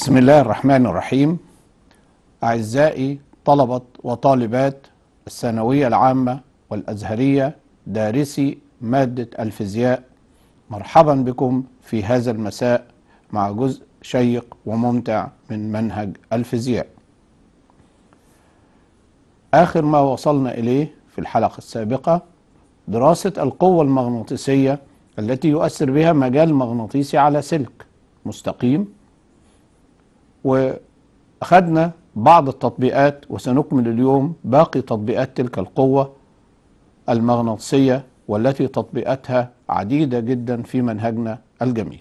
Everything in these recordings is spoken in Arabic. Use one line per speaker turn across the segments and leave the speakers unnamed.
بسم الله الرحمن الرحيم أعزائي طلبة وطالبات الثانوية العامة والأزهرية دارسي مادة الفيزياء مرحبا بكم في هذا المساء مع جزء شيق وممتع من منهج الفيزياء آخر ما وصلنا إليه في الحلقة السابقة دراسة القوة المغناطيسية التي يؤثر بها مجال مغناطيسي على سلك مستقيم وأخذنا بعض التطبيقات وسنكمل اليوم باقي تطبيقات تلك القوة المغناطيسية والتي تطبيقاتها عديدة جدا في منهجنا الجميل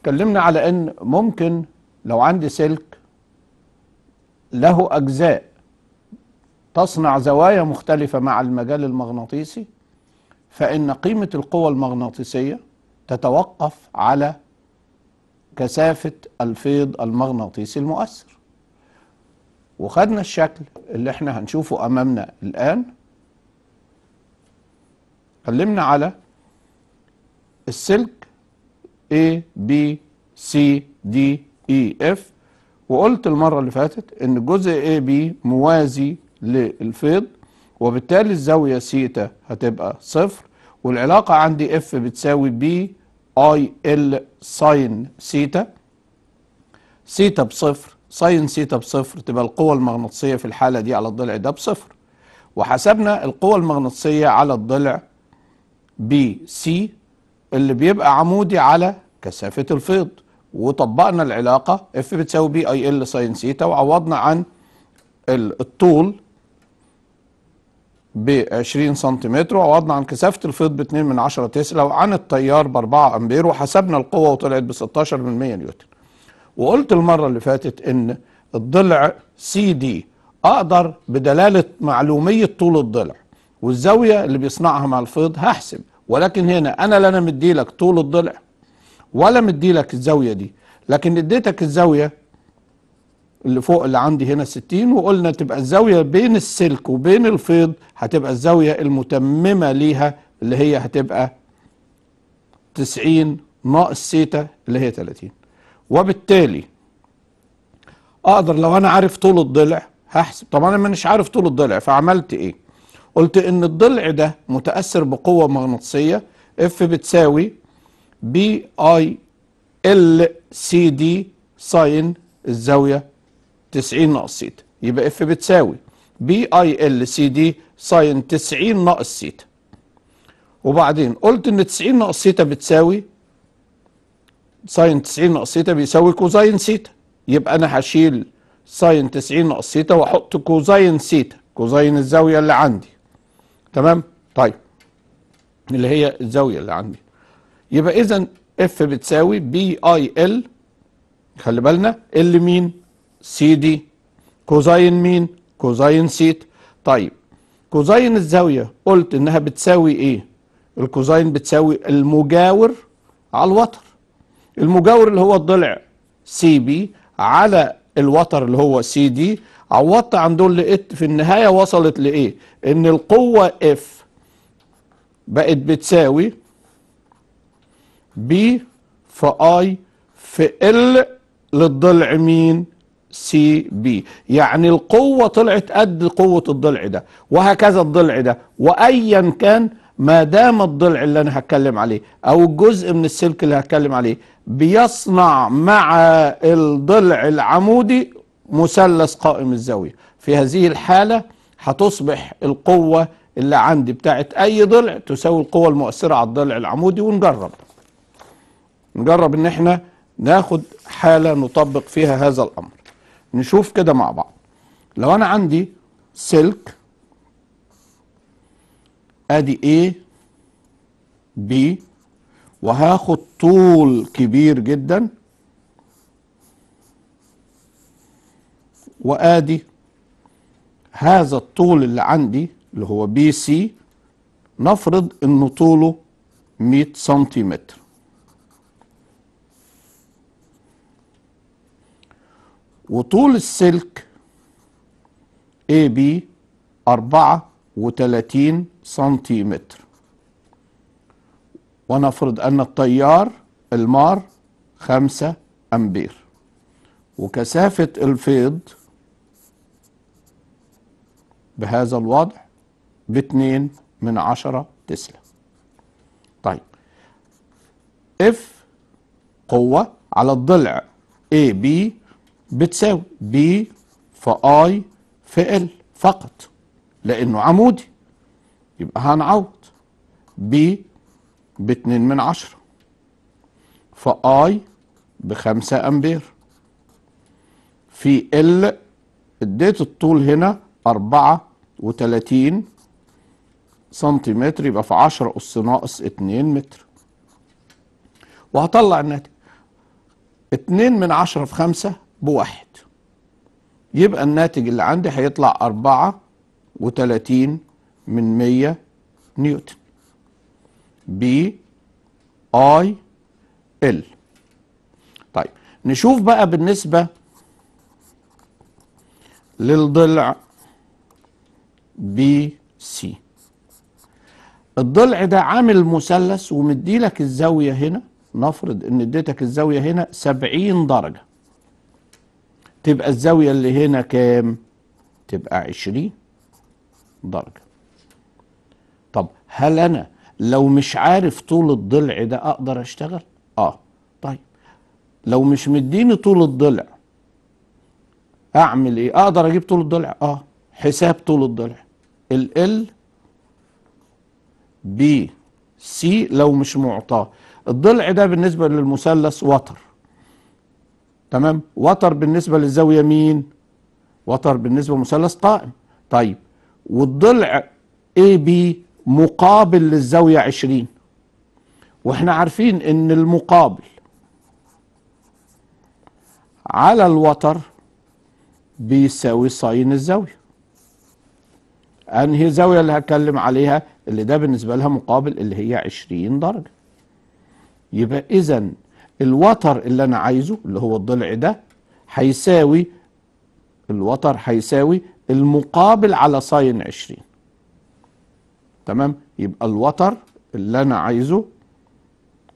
اتكلمنا على أن ممكن لو عندي سلك له أجزاء تصنع زوايا مختلفة مع المجال المغناطيسي فإن قيمة القوة المغناطيسية تتوقف على كثافة الفيض المغناطيسي المؤثر وخدنا الشكل اللي احنا هنشوفه امامنا الان كلمنا على السلك A B C D E F وقلت المرة اللي فاتت ان جزء B موازي للفيض وبالتالي الزاوية سيتا هتبقى صفر والعلاقة عندي F بتساوي B اي ال ساين سيتا سيتا بصفر ساين سيتا بصفر تبقى القوة المغناطيسية في الحالة دي على الضلع ده بصفر وحسبنا القوة المغناطيسية على الضلع بي سي اللي بيبقى عمودي على كثافة الفيض وطبقنا العلاقة اف بتساوي بي اي ال ساين سيتا وعوضنا عن الطول ب 20 سم وعوضنا عن كثافه الفيض ب 2 من 10 تسلا وعن التيار ب 4 امبير وحسبنا القوه وطلعت ب 16 من 100 نيوتن. وقلت المره اللي فاتت ان الضلع سي دي اقدر بدلاله معلوميه طول الضلع والزاويه اللي بيصنعها مع الفيض هحسب ولكن هنا انا لا انا مديلك طول الضلع ولا مديلك الزاويه دي لكن اديتك الزاويه اللي فوق اللي عندي هنا 60 وقلنا تبقى الزاوية بين السلك وبين الفيض هتبقى الزاوية المتممة ليها اللي هي هتبقى 90 ناقص سيتا اللي هي 30 وبالتالي اقدر لو انا عارف طول الضلع هحسب طب انا مش عارف طول الضلع فعملت ايه قلت ان الضلع ده متاثر بقوه مغناطيسيه اف بتساوي بي اي ال سي دي ساين الزاويه 90 ناقص سيتا يبقى اف بتساوي بي اي ال سي دي ساين 90 ناقص سيتا وبعدين قلت ان 90 ناقص سيتا بتساوي ساين 90 ناقص سيتا بيساوي كوزاين سيتا يبقى انا هشيل ساين 90 ناقص سيتا واحط كوزاين سيتا كوزاين الزاويه اللي عندي تمام طيب اللي هي الزاويه اللي عندي يبقى اذا اف بتساوي بي اي ال خلي بالنا ال مين سي دي كوزاين مين كوزاين سيت طيب كوزاين الزاوية قلت انها بتساوي ايه الكوزاين بتساوي المجاور على الوتر المجاور اللي هو الضلع سي بي على الوتر اللي هو سي دي عوضت عن دول لقيت في النهاية وصلت لإيه؟ إن القوة اف بقت بتساوي بي في اي في ال للضلع مين؟ سي بي يعني القوة طلعت قد قوة الضلع ده وهكذا الضلع ده وأيا كان ما دام الضلع اللي أنا هتكلم عليه أو الجزء من السلك اللي هتكلم عليه بيصنع مع الضلع العمودي مثلث قائم الزاوية في هذه الحالة هتصبح القوة اللي عندي بتاعت أي ضلع تساوي القوة المؤثرة على الضلع العمودي ونجرب نجرب إن إحنا ناخد حالة نطبق فيها هذا الأمر نشوف كده مع بعض لو انا عندي سلك ادي A B وهاخد طول كبير جدا وادي هذا الطول اللي عندي اللي هو بي سي نفرض انه طوله 100 سنتيمتر وطول السلك اي بي 34 سنتيمتر ونفرض أن التيار المار 5 أمبير وكثافة الفيض بهذا الوضع باتنين من عشرة تسلا طيب اف قوة على الضلع اي بي بتساوي بي في اي في ال فقط لانه عمودي يبقى هنعوض بي ب من عشرة في ب بخمسة امبير في ال اديت الطول هنا 34 سنتيمتر يبقى في 10 اس ناقص 2 متر وهطلع الناتج اتنين من عشرة في خمسة بواحد يبقى الناتج اللي عندي هيطلع 34 من 100 نيوتن بي اي ال طيب نشوف بقى بالنسبة للضلع بي سي الضلع ده عامل مثلث ومديلك الزاوية هنا نفرض ان اديتك الزاوية هنا 70 درجة تبقى الزاوية اللي هنا كام تبقى عشرين درجة طب هل أنا لو مش عارف طول الضلع ده أقدر أشتغل آه طيب لو مش مديني طول الضلع أعمل إيه أقدر أجيب طول الضلع آه حساب طول الضلع ال ال بي سي لو مش معطاه الضلع ده بالنسبة للمثلث وتر تمام وتر بالنسبة للزاوية مين وتر بالنسبة لمثلث قائم طيب والضلع AB مقابل للزاوية 20 واحنا عارفين ان المقابل على الوتر بيساوي ساين الزاوية انهي زاوية اللي هتكلم عليها اللي ده بالنسبة لها مقابل اللي هي 20 درجة يبقى اذا الوتر اللي انا عايزه اللي هو الضلع ده هيساوي الوتر هيساوي المقابل على ساين 20 تمام يبقى الوتر اللي انا عايزه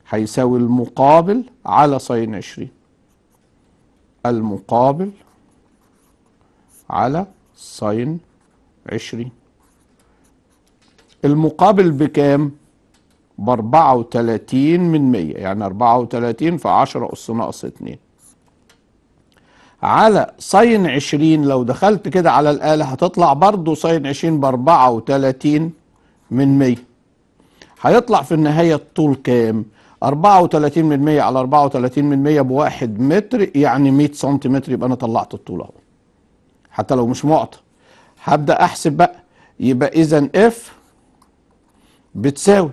هيساوي المقابل على ساين 20 المقابل على ساين 20 المقابل بكام ب 34 من 100 يعني 34 في 10 أس ناقص 2 على ساين 20 لو دخلت كده على الآلة هتطلع برضه ساين 20 ب 34 من 100 هيطلع في النهاية الطول كام؟ 34 من 100 على 34 من 100 بواحد متر يعني 100 سنتيمتر يبقى أنا طلعت الطول أهو حتى لو مش معطى هبدأ أحسب بقى يبقى إذا اف بتساوي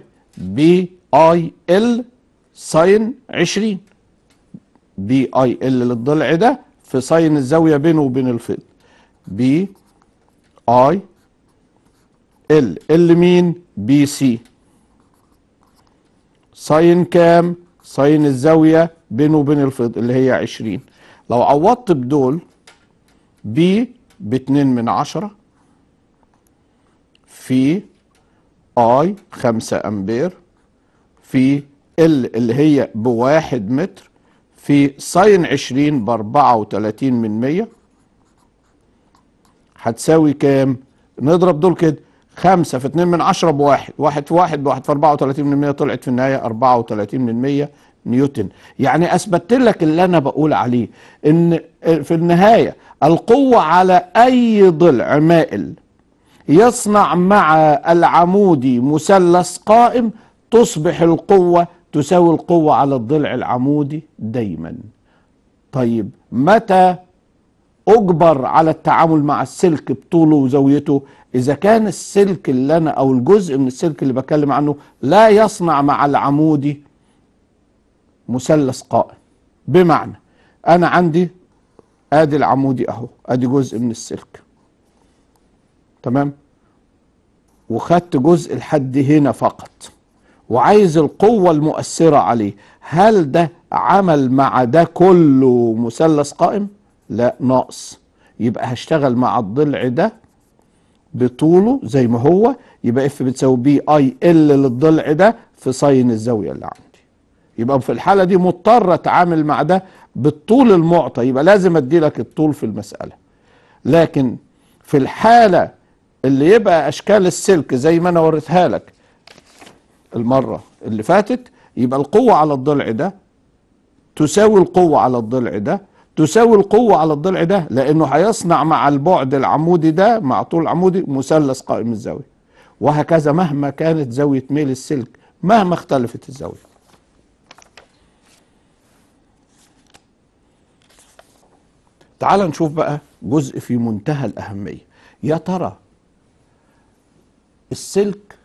بي اي ال ساين 20 بي اي ال للضلع ده في ساين الزاويه بينه وبين الفيض بي اي ال ال مين بي سي ساين كام ساين الزاويه بينه وبين الفيض اللي هي 20 لو عوضت بدول بي باتنين من عشرة في اي 5 امبير في ال اللي هي بواحد متر في ساين 20 ب 34 من 100 هتساوي كام؟ نضرب دول كده 5 في 2 من 10 بواحد واحد في واحد بواحد في 34 من 100 طلعت في النهاية 34 من 100 نيوتن يعني أثبتت لك اللي أنا بقول عليه إن في النهاية القوة على أي ضلع مائل يصنع مع العمود مثلث قائم تصبح القوة تساوي القوة على الضلع العمودي دايما طيب متى أجبر على التعامل مع السلك بطوله وزاويته إذا كان السلك اللي أنا أو الجزء من السلك اللي بكلم عنه لا يصنع مع العمودي مثلث قائم بمعنى أنا عندي آدي العمودي أهو آدي جزء من السلك تمام وخدت جزء لحد هنا فقط وعايز القوة المؤثرة عليه هل ده عمل مع ده كله مثلث قائم لا ناقص يبقى هشتغل مع الضلع ده بطوله زي ما هو يبقى اف بتساوي بي اي ال للضلع ده في ساين الزاوية اللي عندي يبقى في الحالة دي مضطر اتعامل مع ده بالطول المعطى يبقى لازم ادي لك الطول في المسألة لكن في الحالة اللي يبقى اشكال السلك زي ما انا وريتها لك المره اللي فاتت يبقى القوه على الضلع ده تساوي القوه على الضلع ده تساوي القوه على الضلع ده لانه هيصنع مع البعد العمودي ده مع طول العمودي مثلث قائم الزاويه وهكذا مهما كانت زاويه ميل السلك مهما اختلفت الزاويه تعال نشوف بقى جزء في منتهى الاهميه يا ترى السلك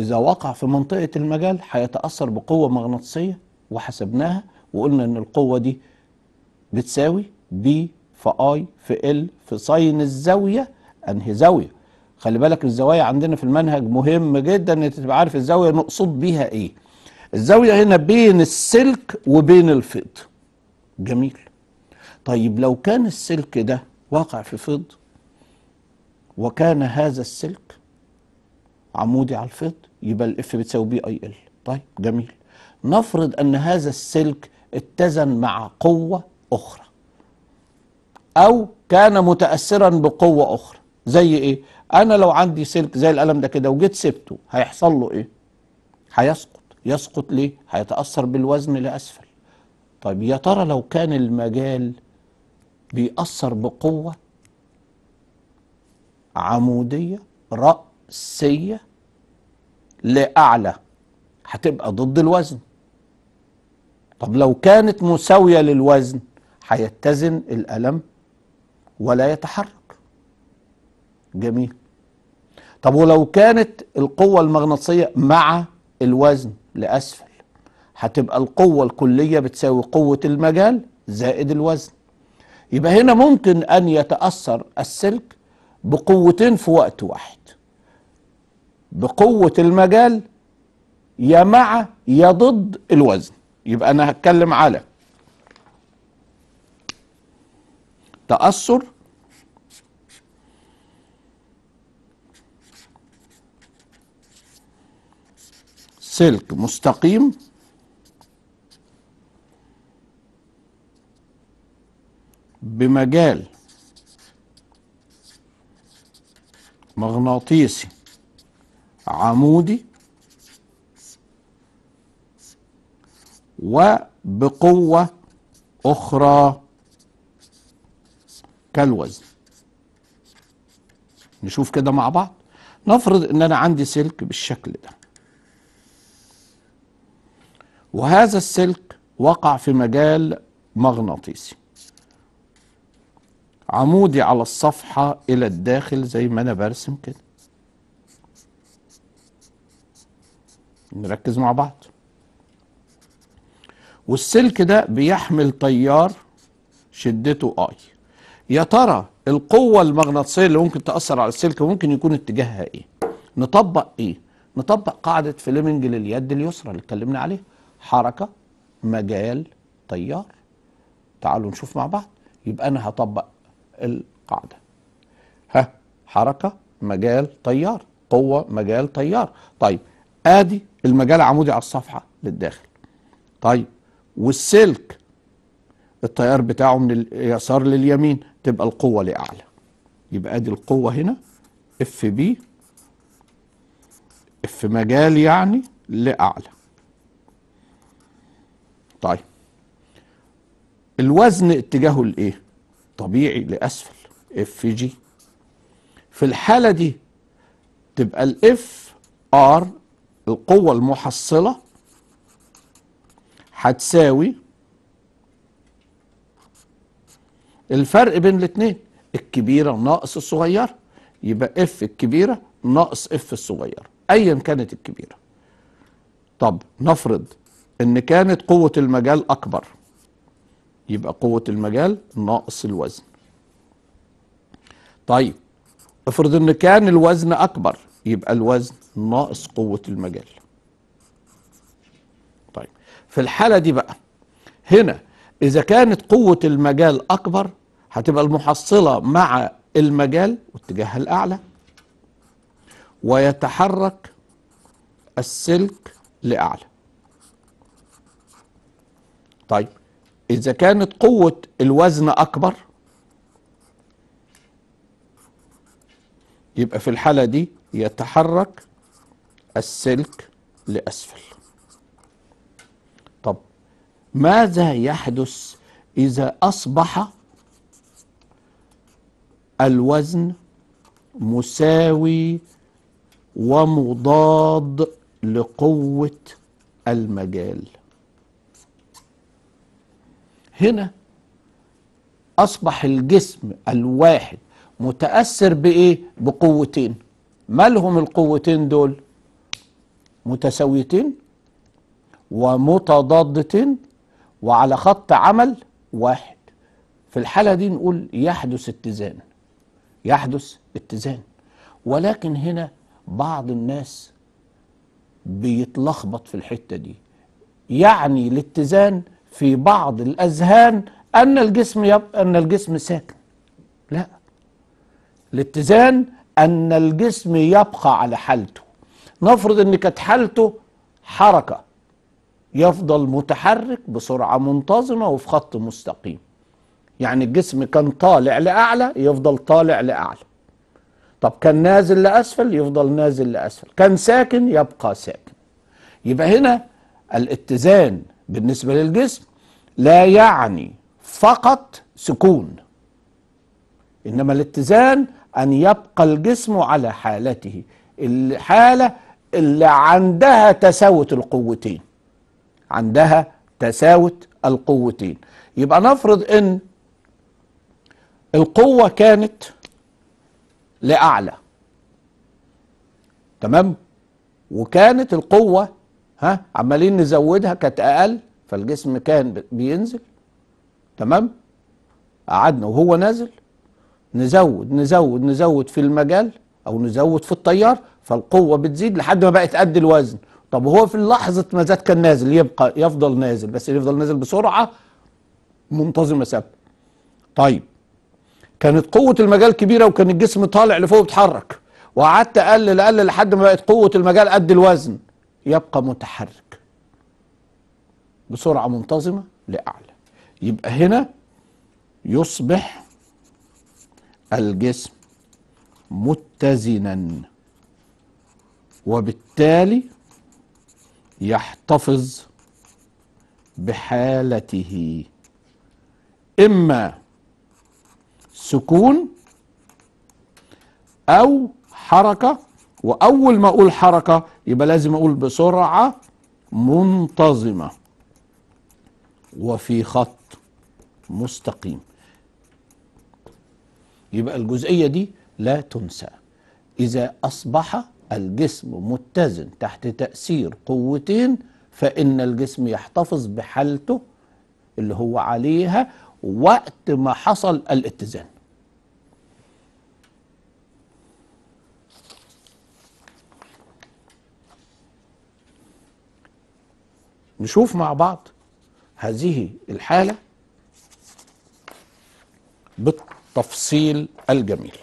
إذا وقع في منطقة المجال هيتأثر بقوة مغناطيسية وحسبناها وقلنا إن القوة دي بتساوي بي في اي في ال في ساين الزاوية أنهي زاوية خلي بالك الزوايا عندنا في المنهج مهم جدا إن تبقى عارف الزاوية المقصود بيها إيه الزاوية هنا بين السلك وبين الفيض جميل طيب لو كان السلك ده واقع في فيض وكان هذا السلك عمودي على الفيض يبقى الاف بتساوي بي اي ال طيب جميل نفرض ان هذا السلك اتزن مع قوه اخرى او كان متاثرا بقوه اخرى زي ايه انا لو عندي سلك زي القلم ده كده وجيت سبته هيحصل له ايه هيسقط يسقط ليه هيتاثر بالوزن لاسفل طيب يا ترى لو كان المجال بيأثر بقوة عمودية رأسية لأعلى هتبقى ضد الوزن طب لو كانت مساوية للوزن هيتزن الألم ولا يتحرك جميل طب ولو كانت القوة المغناطيسية مع الوزن لأسفل هتبقى القوة الكلية بتساوي قوة المجال زائد الوزن يبقى هنا ممكن أن يتأثر السلك بقوتين في وقت واحد بقوة المجال يا مع يا ضد الوزن يبقى أنا هتكلم على تأثر سلك مستقيم بمجال مغناطيسي عمودي وبقوة أخرى كالوزن نشوف كده مع بعض نفرض ان انا عندي سلك بالشكل ده وهذا السلك وقع في مجال مغناطيسي عمودي على الصفحة الى الداخل زي ما انا برسم كده نركز مع بعض والسلك ده بيحمل تيار شدته اي يا ترى القوة المغناطيسية اللي ممكن تأثر على السلك ممكن يكون اتجاهها ايه نطبق ايه نطبق قاعدة فليمنج لليد اليسرى اللي اتكلمنا عليها حركة مجال تيار تعالوا نشوف مع بعض يبقى انا هطبق القاعدة ها حركة مجال تيار قوة مجال تيار طيب ادي المجال عمودي على الصفحه للداخل طيب والسلك التيار بتاعه من اليسار لليمين تبقى القوه لاعلى يبقى ادي القوه هنا اف بي اف مجال يعني لاعلى طيب الوزن اتجاهه لايه طبيعي لاسفل اف جي في الحاله دي تبقى الاف ار القوة المحصلة هتساوي الفرق بين الاتنين الكبيرة ناقص الصغيرة يبقى اف الكبيرة ناقص اف الصغيرة ايا كانت الكبيرة طب نفرض ان كانت قوة المجال اكبر يبقى قوة المجال ناقص الوزن طيب افرض ان كان الوزن اكبر يبقى الوزن ناقص قوة المجال طيب في الحالة دي بقى هنا إذا كانت قوة المجال أكبر هتبقى المحصلة مع المجال واتجاهها الأعلى ويتحرك السلك لأعلى طيب إذا كانت قوة الوزن أكبر يبقى في الحالة دي يتحرك السلك لأسفل طب ماذا يحدث إذا أصبح الوزن مساوي ومضاد لقوة المجال هنا أصبح الجسم الواحد متأثر بإيه؟ بقوتين مالهم القوتين دول متساويتين ومتضادتين وعلى خط عمل واحد في الحالة دي نقول يحدث اتزان يحدث اتزان ولكن هنا بعض الناس بيتلخبط في الحتة دي يعني الاتزان في بعض الأذهان أن الجسم يبقى أن الجسم ساكن لا الاتزان أن الجسم يبقى على حالته نفرض أن كانت حالته حركة يفضل متحرك بسرعة منتظمة وفي خط مستقيم يعني الجسم كان طالع لأعلى يفضل طالع لأعلى طب كان نازل لأسفل يفضل نازل لأسفل كان ساكن يبقى ساكن يبقى هنا الاتزان بالنسبة للجسم لا يعني فقط سكون إنما الاتزان أن يبقى الجسم على حالته الحالة اللي عندها تساوت القوتين عندها تساوت القوتين يبقى نفرض أن القوة كانت لأعلى تمام وكانت القوة ها عمالين نزودها كانت أقل فالجسم كان بينزل تمام قعدنا وهو نازل نزود نزود نزود في المجال او نزود في التيار فالقوه بتزيد لحد ما بقت قد الوزن طب هو في لحظه ما زاد كان نازل يبقى يفضل نازل بس يفضل نازل بسرعه منتظمه ثابته طيب كانت قوه المجال كبيره وكان الجسم طالع لفوق بيتحرك وقعدت اقلل اقلل لحد ما بقت قوه المجال قد الوزن يبقى متحرك بسرعه منتظمه لاعلى يبقى هنا يصبح الجسم متزنا وبالتالي يحتفظ بحالته اما سكون او حركه واول ما اقول حركه يبقى لازم اقول بسرعه منتظمه وفي خط مستقيم يبقى الجزئية دي لا تنسى إذا أصبح الجسم متزن تحت تأثير قوتين فإن الجسم يحتفظ بحالته اللي هو عليها وقت ما حصل الاتزان نشوف مع بعض هذه الحالة التفصيل الجميل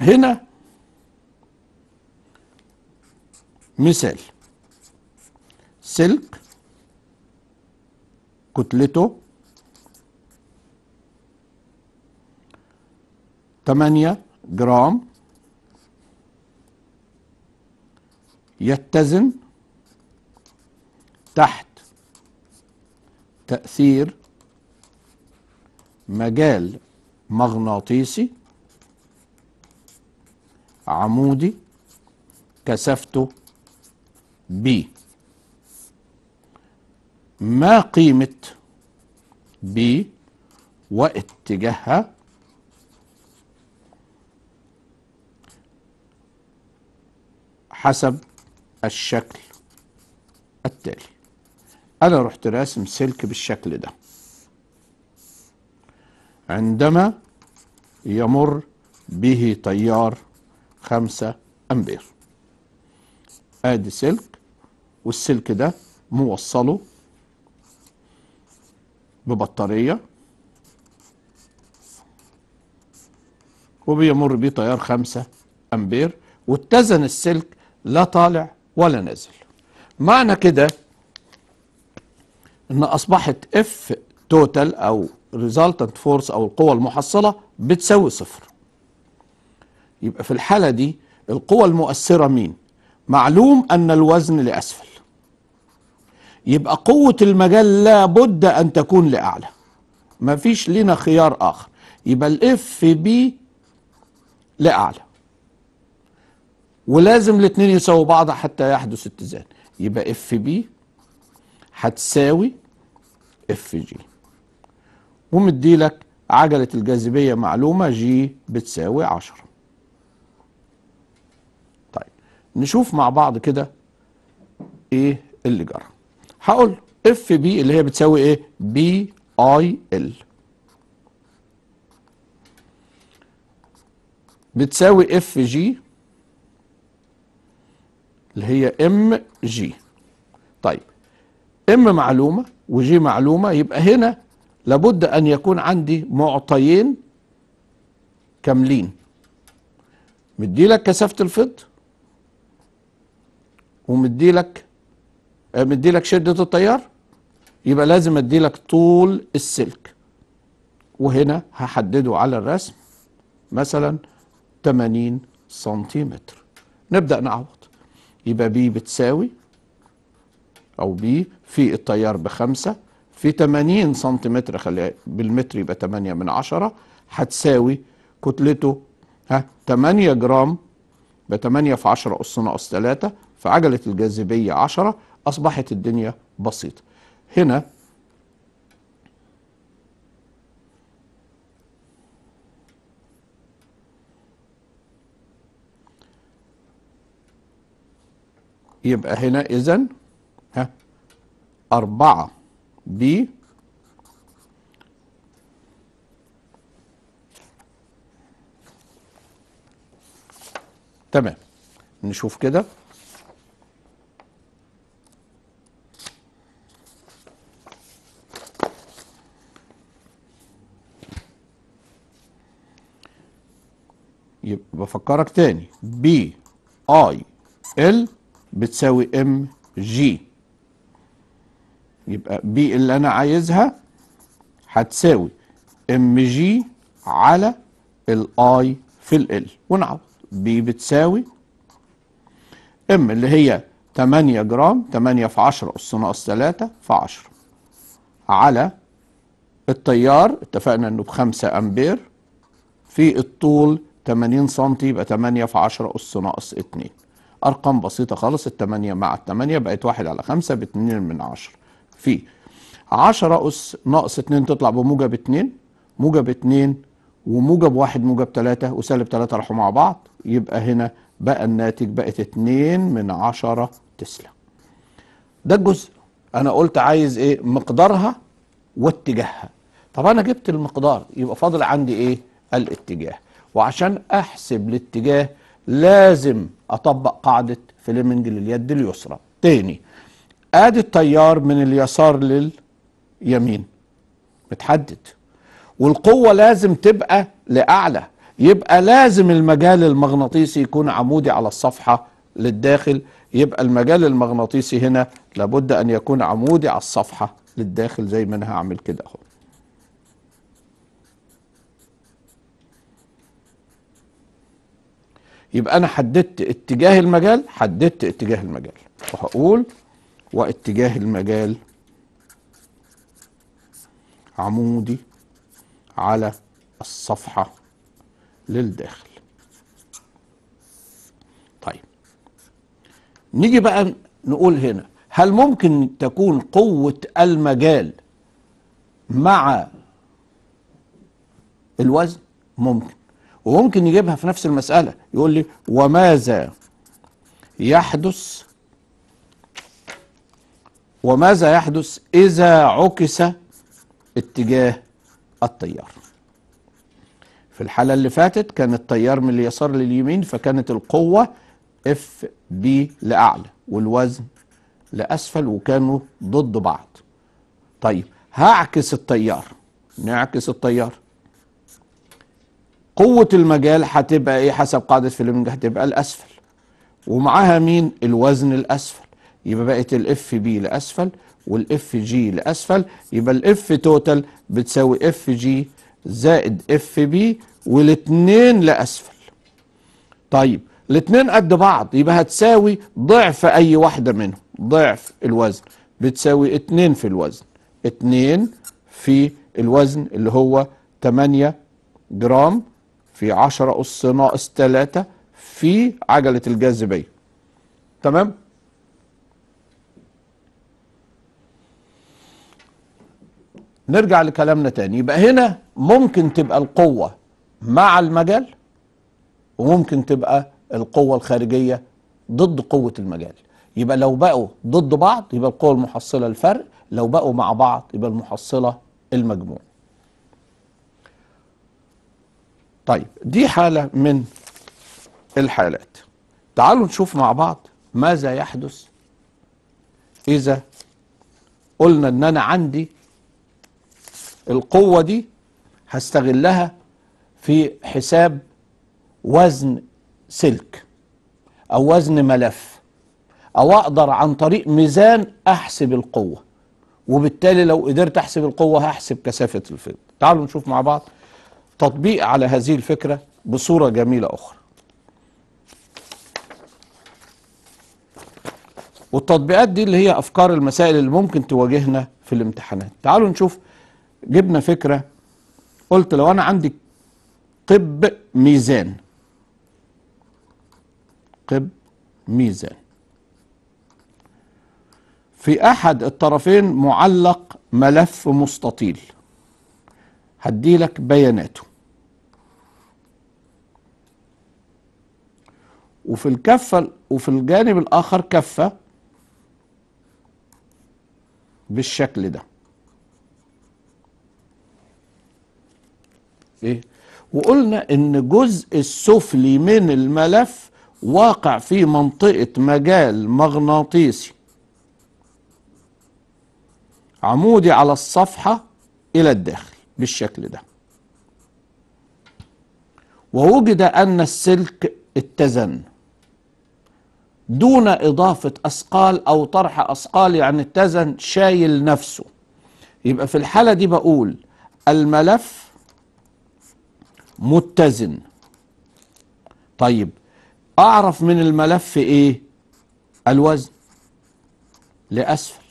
هنا مثال سلك كتلته 8 جرام يتزن تحت تأثير مجال مغناطيسي عمودي كثافته بي ما قيمة ب واتجاهها حسب الشكل التالي أنا رحت راسم سلك بالشكل ده عندما يمر به تيار خمسة أمبير آدي سلك والسلك ده موصله ببطارية وبيمر بيه تيار 5 أمبير واتزن السلك لا طالع ولا نازل معنى كده ان اصبحت اف توتال او ريزالتنت فورس او القوه المحصله بتساوي صفر يبقى في الحاله دي القوه المؤثره مين معلوم ان الوزن لاسفل يبقى قوة المجال لابد أن تكون لأعلى مفيش لنا خيار آخر يبقى الإف بي لأعلى ولازم الاتنين يساووا بعض حتى يحدث اتزان يبقى اف بي هتساوي اف جي ومدي لك عجلة الجاذبية معلومة جي بتساوي 10 طيب نشوف مع بعض كده ايه اللي جرى هقول اف بي اللي هي بتساوي ايه بي اي ال بتساوي اف جي اللي هي ام جي طيب ام معلومه وجي معلومه يبقى هنا لابد ان يكون عندي معطيين كاملين مدي لك كثافه الفض ومدي لك آه، مدي لك شدة التيار يبقى لازم ادي لك طول السلك وهنا هحدده على الرسم مثلا 80 سنتيمتر نبدأ نعوض يبقى بي بتساوي أو بي في التيار بخمسة في 80 سنتيمتر خليها بالمتر يبقى 8 من 10 هتساوي كتلته ها 8 جرام ب 8 في 10 أس ناقص 3 فعجلة الجاذبية 10 أصبحت الدنيا بسيطة هنا يبقى هنا إذن ها أربعة بي تمام نشوف كده يبقى بفكرك تاني بي اي ال بتساوي ام جي يبقى بي اللي انا عايزها هتساوي ام جي على الاي في ال ونعوض بي بتساوي ام اللي هي 8 جرام 8 في 10 اس ناقص 3 في 10 على التيار اتفقنا انه بخمسة امبير في الطول 80 سم يبقى 8 في 10 أس ناقص 2 أرقام بسيطة خالص ال 8 مع ال 8 بقت 1 على 5 ب 2 من 10 في 10 أس ناقص 2 تطلع بموجب 2 موجب 2 وموجب 1 موجب 3 وسالب 3 راحوا مع بعض يبقى هنا بقى الناتج بقت 2 من 10 تسلا ده الجزء أنا قلت عايز إيه مقدارها واتجاهها طب أنا جبت المقدار يبقى فاضل عندي إيه الاتجاه وعشان احسب الاتجاه لازم اطبق قاعده فليمنج لليد اليسرى تاني ادي التيار من اليسار لليمين متحدد والقوه لازم تبقى لاعلى يبقى لازم المجال المغناطيسي يكون عمودي على الصفحه للداخل يبقى المجال المغناطيسي هنا لابد ان يكون عمودي على الصفحه للداخل زي ما انا هعمل كده اهو يبقى أنا حددت اتجاه المجال حددت اتجاه المجال وهقول واتجاه المجال عمودي على الصفحة للداخل طيب نيجي بقى نقول هنا هل ممكن تكون قوة المجال مع الوزن ممكن وممكن يجيبها في نفس المسألة يقول لي وماذا يحدث وماذا يحدث إذا عكس اتجاه التيار في الحالة اللي فاتت كان التيار من اليسار لليمين فكانت القوة اف بي لأعلى والوزن لأسفل وكانوا ضد بعض طيب هعكس التيار نعكس التيار قوة المجال هتبقى ايه حسب قاعدة فليمنج هتبقى الاسفل ومعاها مين الوزن الاسفل يبقى بقت الاف بي لاسفل والاف جي لاسفل يبقى الاف توتال بتساوي اف جي زائد اف بي والاتنين لاسفل طيب الاتنين قد بعض يبقى هتساوي ضعف اي واحدة منهم ضعف الوزن بتساوي اتنين في الوزن اتنين في الوزن اللي هو 8 جرام في 10 أس ناقص 3 في عجلة الجاذبية تمام نرجع لكلامنا تاني يبقى هنا ممكن تبقى القوة مع المجال وممكن تبقى القوة الخارجية ضد قوة المجال يبقى لو بقوا ضد بعض يبقى القوة المحصلة الفرق لو بقوا مع بعض يبقى المحصلة المجموع طيب دي حالة من الحالات تعالوا نشوف مع بعض ماذا يحدث إذا قلنا إن أنا عندي القوة دي هستغلها في حساب وزن سلك أو وزن ملف أو أقدر عن طريق ميزان أحسب القوة وبالتالي لو قدرت أحسب القوة هحسب كثافة الفيض تعالوا نشوف مع بعض تطبيق على هذه الفكرة بصورة جميلة أخرى والتطبيقات دي اللي هي أفكار المسائل اللي ممكن تواجهنا في الامتحانات تعالوا نشوف جبنا فكرة قلت لو أنا عندي طب ميزان طب ميزان في أحد الطرفين معلق ملف مستطيل هديلك بياناته وفي الكفة وفي الجانب الآخر كفة بالشكل ده إيه؟ وقلنا إن الجزء السفلي من الملف واقع في منطقة مجال مغناطيسي عمودي على الصفحة إلى الداخل بالشكل ده ووجد أن السلك اتزن دون إضافة أثقال أو طرح أثقال يعني اتزن شايل نفسه يبقى في الحالة دي بقول الملف متزن طيب أعرف من الملف إيه الوزن لأسفل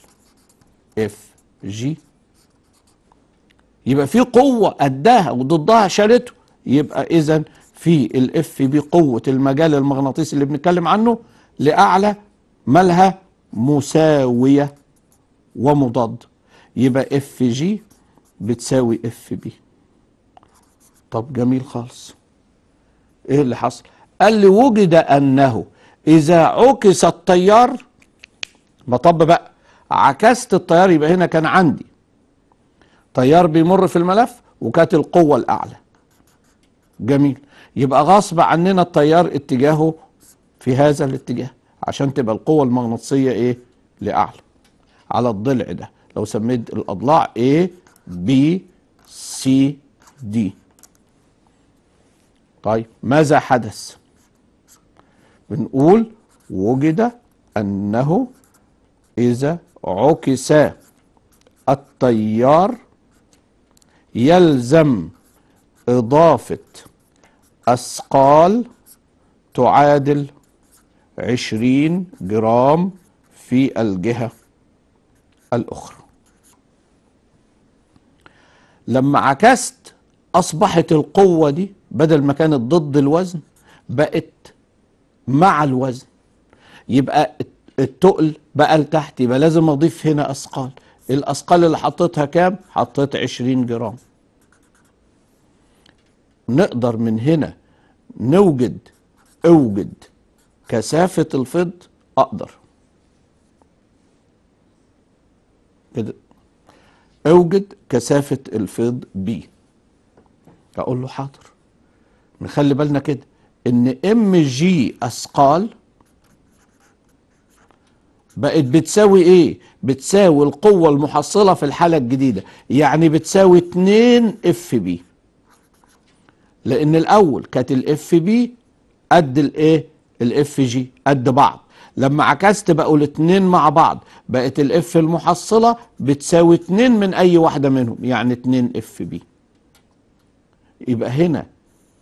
اف جي يبقى في قوة قدها وضدها شالته يبقى إذا في الاف بي قوة المجال المغناطيسي اللي بنتكلم عنه لأعلى مالها مساوية ومضاد يبقى اف جي بتساوي اف بي طب جميل خالص ايه اللي حصل قال لي وجد انه اذا عكس التيار بطب بقى عكست التيار يبقى هنا كان عندي طيار بيمر في الملف وكانت القوة الأعلى جميل يبقى غصب عننا الطيار اتجاهه في هذا الاتجاه عشان تبقى القوة المغناطيسية ايه لأعلى على الضلع ده لو سميت الأضلاع A B C D طيب ماذا حدث بنقول وجد أنه إذا عكس التيار يلزم إضافة أثقال تعادل عشرين جرام في الجهة الأخرى لما عكست أصبحت القوة دي بدل ما كانت ضد الوزن بقت مع الوزن يبقى التقل بقى لتحت يبقى لازم أضيف هنا أثقال الأثقال اللي حطيتها كام؟ حطيت 20 جرام نقدر من هنا نوجد اوجد كثافة الفض اقدر كده اوجد كثافة الفض بي اقول له حاضر نخلي بالنا كده ان ام جي اثقال بقت بتساوي ايه بتساوي القوة المحصلة في الحالة الجديدة يعني بتساوي 2 اف بي لان الاول كانت الاف بي قد الايه الاف جي قد بعض لما عكست بقوا الاثنين مع بعض بقت الاف المحصله بتساوي اثنين من اي واحده منهم يعني اثنين اف بي يبقى هنا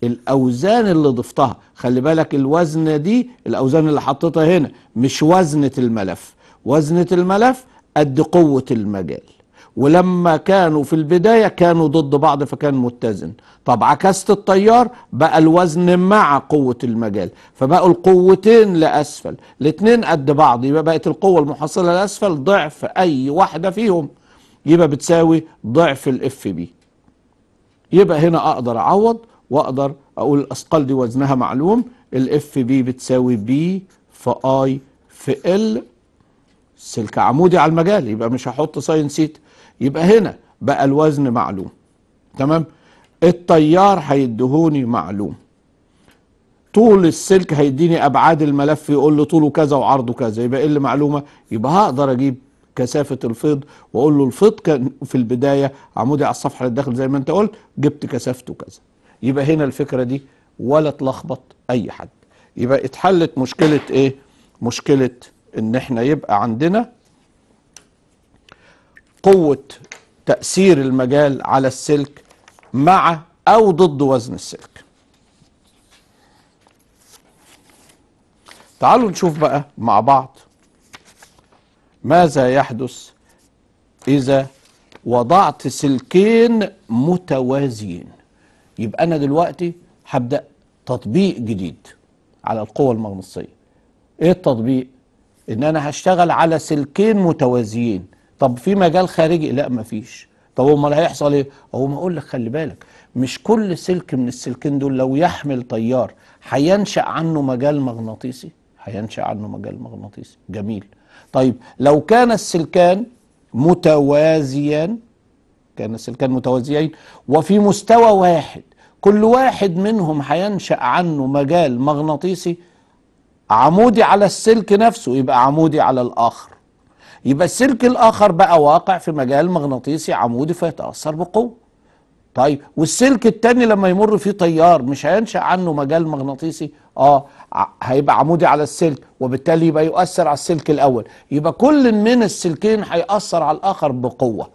الاوزان اللي ضفتها خلي بالك الوزن دي الاوزان اللي حطيتها هنا مش وزنه الملف وزنه الملف قد قوه المجال ولما كانوا في البداية كانوا ضد بعض فكان متزن طب عكست التيار بقى الوزن مع قوة المجال فبقوا القوتين لأسفل الاتنين قد بعض يبقى بقت القوة المحصلة لأسفل ضعف أي واحدة فيهم يبقى بتساوي ضعف الاف بي يبقى هنا أقدر أعوض وأقدر أقول الأثقال دي وزنها معلوم الاف بي بتساوي بي في اي في ال سلك عمودي على المجال يبقى مش هحط ساين سيتا يبقى هنا بقى الوزن معلوم تمام التيار هيديهوني معلوم طول السلك هيديني ابعاد الملف يقول لي طوله كذا وعرضه كذا يبقى ايه اللي معلومه يبقى هقدر اجيب كثافه الفيض واقول له الفيض كان في البدايه عمودي على الصفحه للداخل زي ما انت قلت جبت كثافته كذا يبقى هنا الفكره دي ولا تلخبط اي حد يبقى اتحلت مشكله ايه مشكله ان احنا يبقى عندنا قوة تأثير المجال على السلك مع أو ضد وزن السلك تعالوا نشوف بقى مع بعض ماذا يحدث إذا وضعت سلكين متوازيين يبقى أنا دلوقتي هبدأ تطبيق جديد على القوة المغناطيسية إيه التطبيق؟ إن أنا هشتغل على سلكين متوازيين طب في مجال خارجي لا مفيش طب امال هيحصل ايه هو ما اقول لك خلي بالك مش كل سلك من السلكين دول لو يحمل تيار هينشا عنه مجال مغناطيسي هينشا عنه مجال مغناطيسي جميل طيب لو كان السلكان متوازيان كان السلكان متوازيين وفي مستوى واحد كل واحد منهم هينشا عنه مجال مغناطيسي عمودي على السلك نفسه يبقى عمودي على الاخر يبقى السلك الاخر بقى واقع في مجال مغناطيسي عمودي فيتاثر بقوه طيب والسلك التاني لما يمر فيه تيار مش هينشا عنه مجال مغناطيسي اه هيبقى عمودي على السلك وبالتالي يبقى يؤثر على السلك الاول يبقى كل من السلكين هيأثر على الاخر بقوه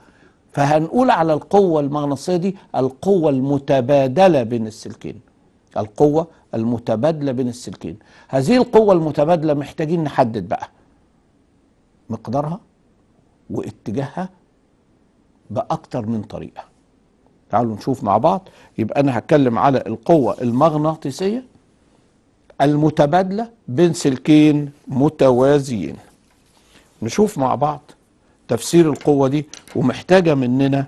فهنقول على القوه المغناطيسيه دي القوه المتبادله بين السلكين القوه المتبادله بين السلكين هذه القوه المتبادله محتاجين نحدد بقى مقدارها واتجاهها باكتر من طريقه تعالوا نشوف مع بعض يبقى انا هتكلم على القوه المغناطيسيه المتبادله بين سلكين متوازيين نشوف مع بعض تفسير القوه دي ومحتاجه مننا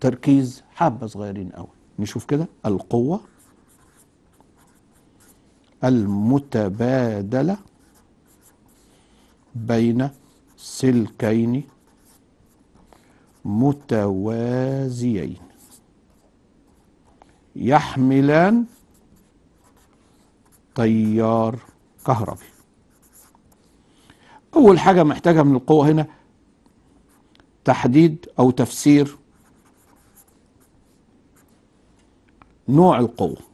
تركيز حبه صغيرين قوي نشوف كده القوه المتبادلة بين سلكين متوازيين يحملان تيار كهربي أول حاجة محتاجة من القوة هنا تحديد أو تفسير نوع القوة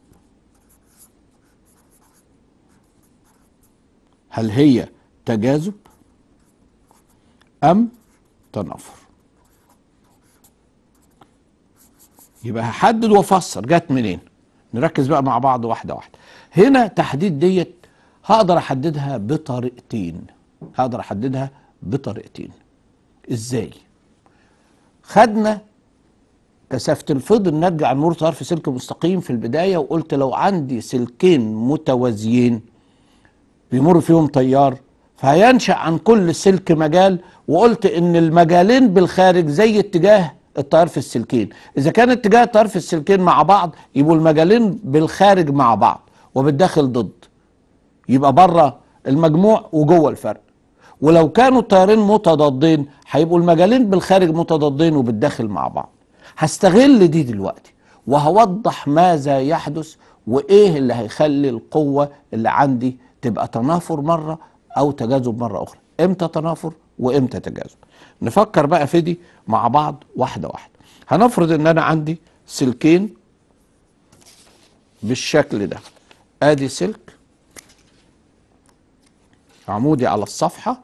هل هي تجاذب أم تنافر يبقى هحدد وافسر جت منين نركز بقى مع بعض واحده واحده هنا تحديد ديت هقدر احددها بطريقتين هقدر احددها بطريقتين ازاي خدنا كثافة الفضل نرجع عن مرور طرف سلك مستقيم في البداية وقلت لو عندي سلكين متوازيين بيمر فيهم تيار فهينشأ عن كل سلك مجال وقلت ان المجالين بالخارج زي اتجاه التيار في السلكين اذا كان اتجاه التيار في السلكين مع بعض يبقوا المجالين بالخارج مع بعض وبالداخل ضد يبقى بره المجموع وجوه الفرق ولو كانوا الطيارين متضادين هيبقوا المجالين بالخارج متضادين وبالداخل مع بعض هستغل دي دلوقتي وهوضح ماذا يحدث وايه اللي هيخلي القوه اللي عندي تبقى تنافر مرة أو تجاذب مرة أخرى إمتى تنافر وإمتى تجاذب نفكر بقى في دي مع بعض واحدة واحدة هنفرض إن أنا عندي سلكين بالشكل ده ادي سلك عمودي على الصفحة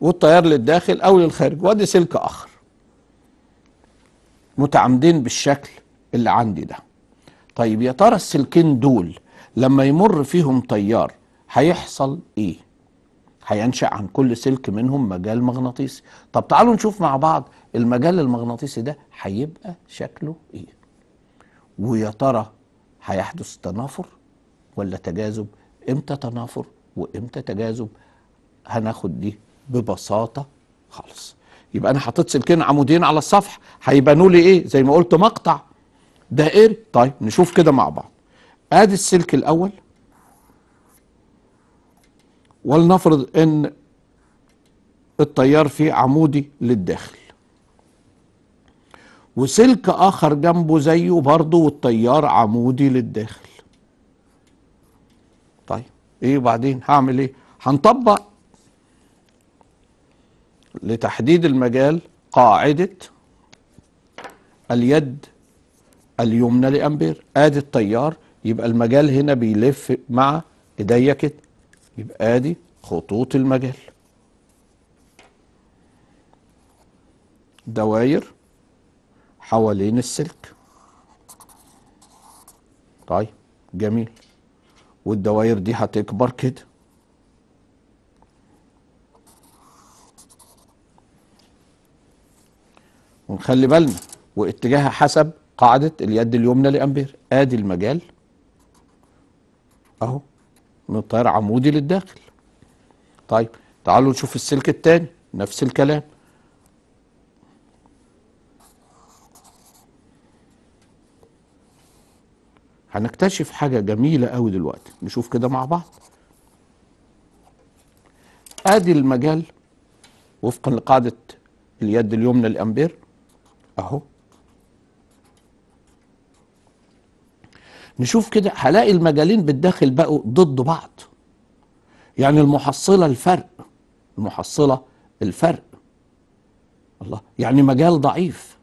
والتيار للداخل أو للخارج وادي سلك آخر متعامدين بالشكل اللي عندي ده طيب يا ترى السلكين دول لما يمر فيهم تيار هيحصل ايه هينشأ عن كل سلك منهم مجال مغناطيسي طب تعالوا نشوف مع بعض المجال المغناطيسي ده هيبقى شكله ايه ويا ترى هيحدث تنافر ولا تجاذب امتى تنافر وامتى تجاذب هناخد دي ببساطه خالص يبقى انا حطيت سلكين عمودين على الصفح هيبانوا لي ايه زي ما قلت مقطع دائري طيب نشوف كده مع بعض ادي السلك الاول ولنفرض ان التيار فيه عمودي للداخل وسلك اخر جنبه زيه برضه والتيار عمودي للداخل طيب ايه وبعدين هعمل ايه هنطبق لتحديد المجال قاعده اليد اليمنى لامبير ادي التيار يبقى المجال هنا بيلف مع ايديا كده يبقى ادي خطوط المجال دواير حوالين السلك طيب جميل والدواير دي هتكبر كده ونخلي بالنا واتجاهها حسب قاعدة اليد اليمنى لأمبير ادي المجال اهو من الطيار عمودي للداخل طيب تعالوا نشوف السلك الثاني نفس الكلام هنكتشف حاجة جميلة قوي دلوقتي نشوف كده مع بعض ادي المجال وفقا لقاعدة اليد اليمنى لأمبير اهو نشوف كده هلاقي المجالين بالداخل بقوا ضد بعض يعني المحصلة الفرق المحصلة الفرق الله يعني مجال ضعيف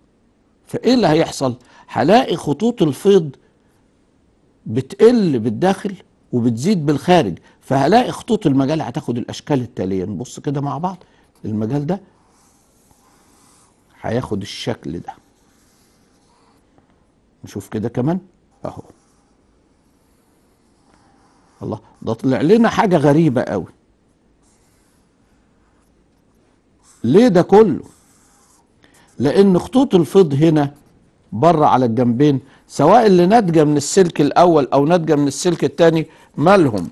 فإيه اللي هيحصل هلاقي خطوط الفيض بتقل بالداخل وبتزيد بالخارج فهلاقي خطوط المجال هتاخد الأشكال التالية نبص كده مع بعض المجال ده هياخد الشكل ده نشوف كده كمان اهو الله ده طلع لنا حاجه غريبه قوي ليه ده كله لان خطوط الفيض هنا بره على الجنبين سواء اللي ناتجه من السلك الاول او ناتجه من السلك الثاني مالهم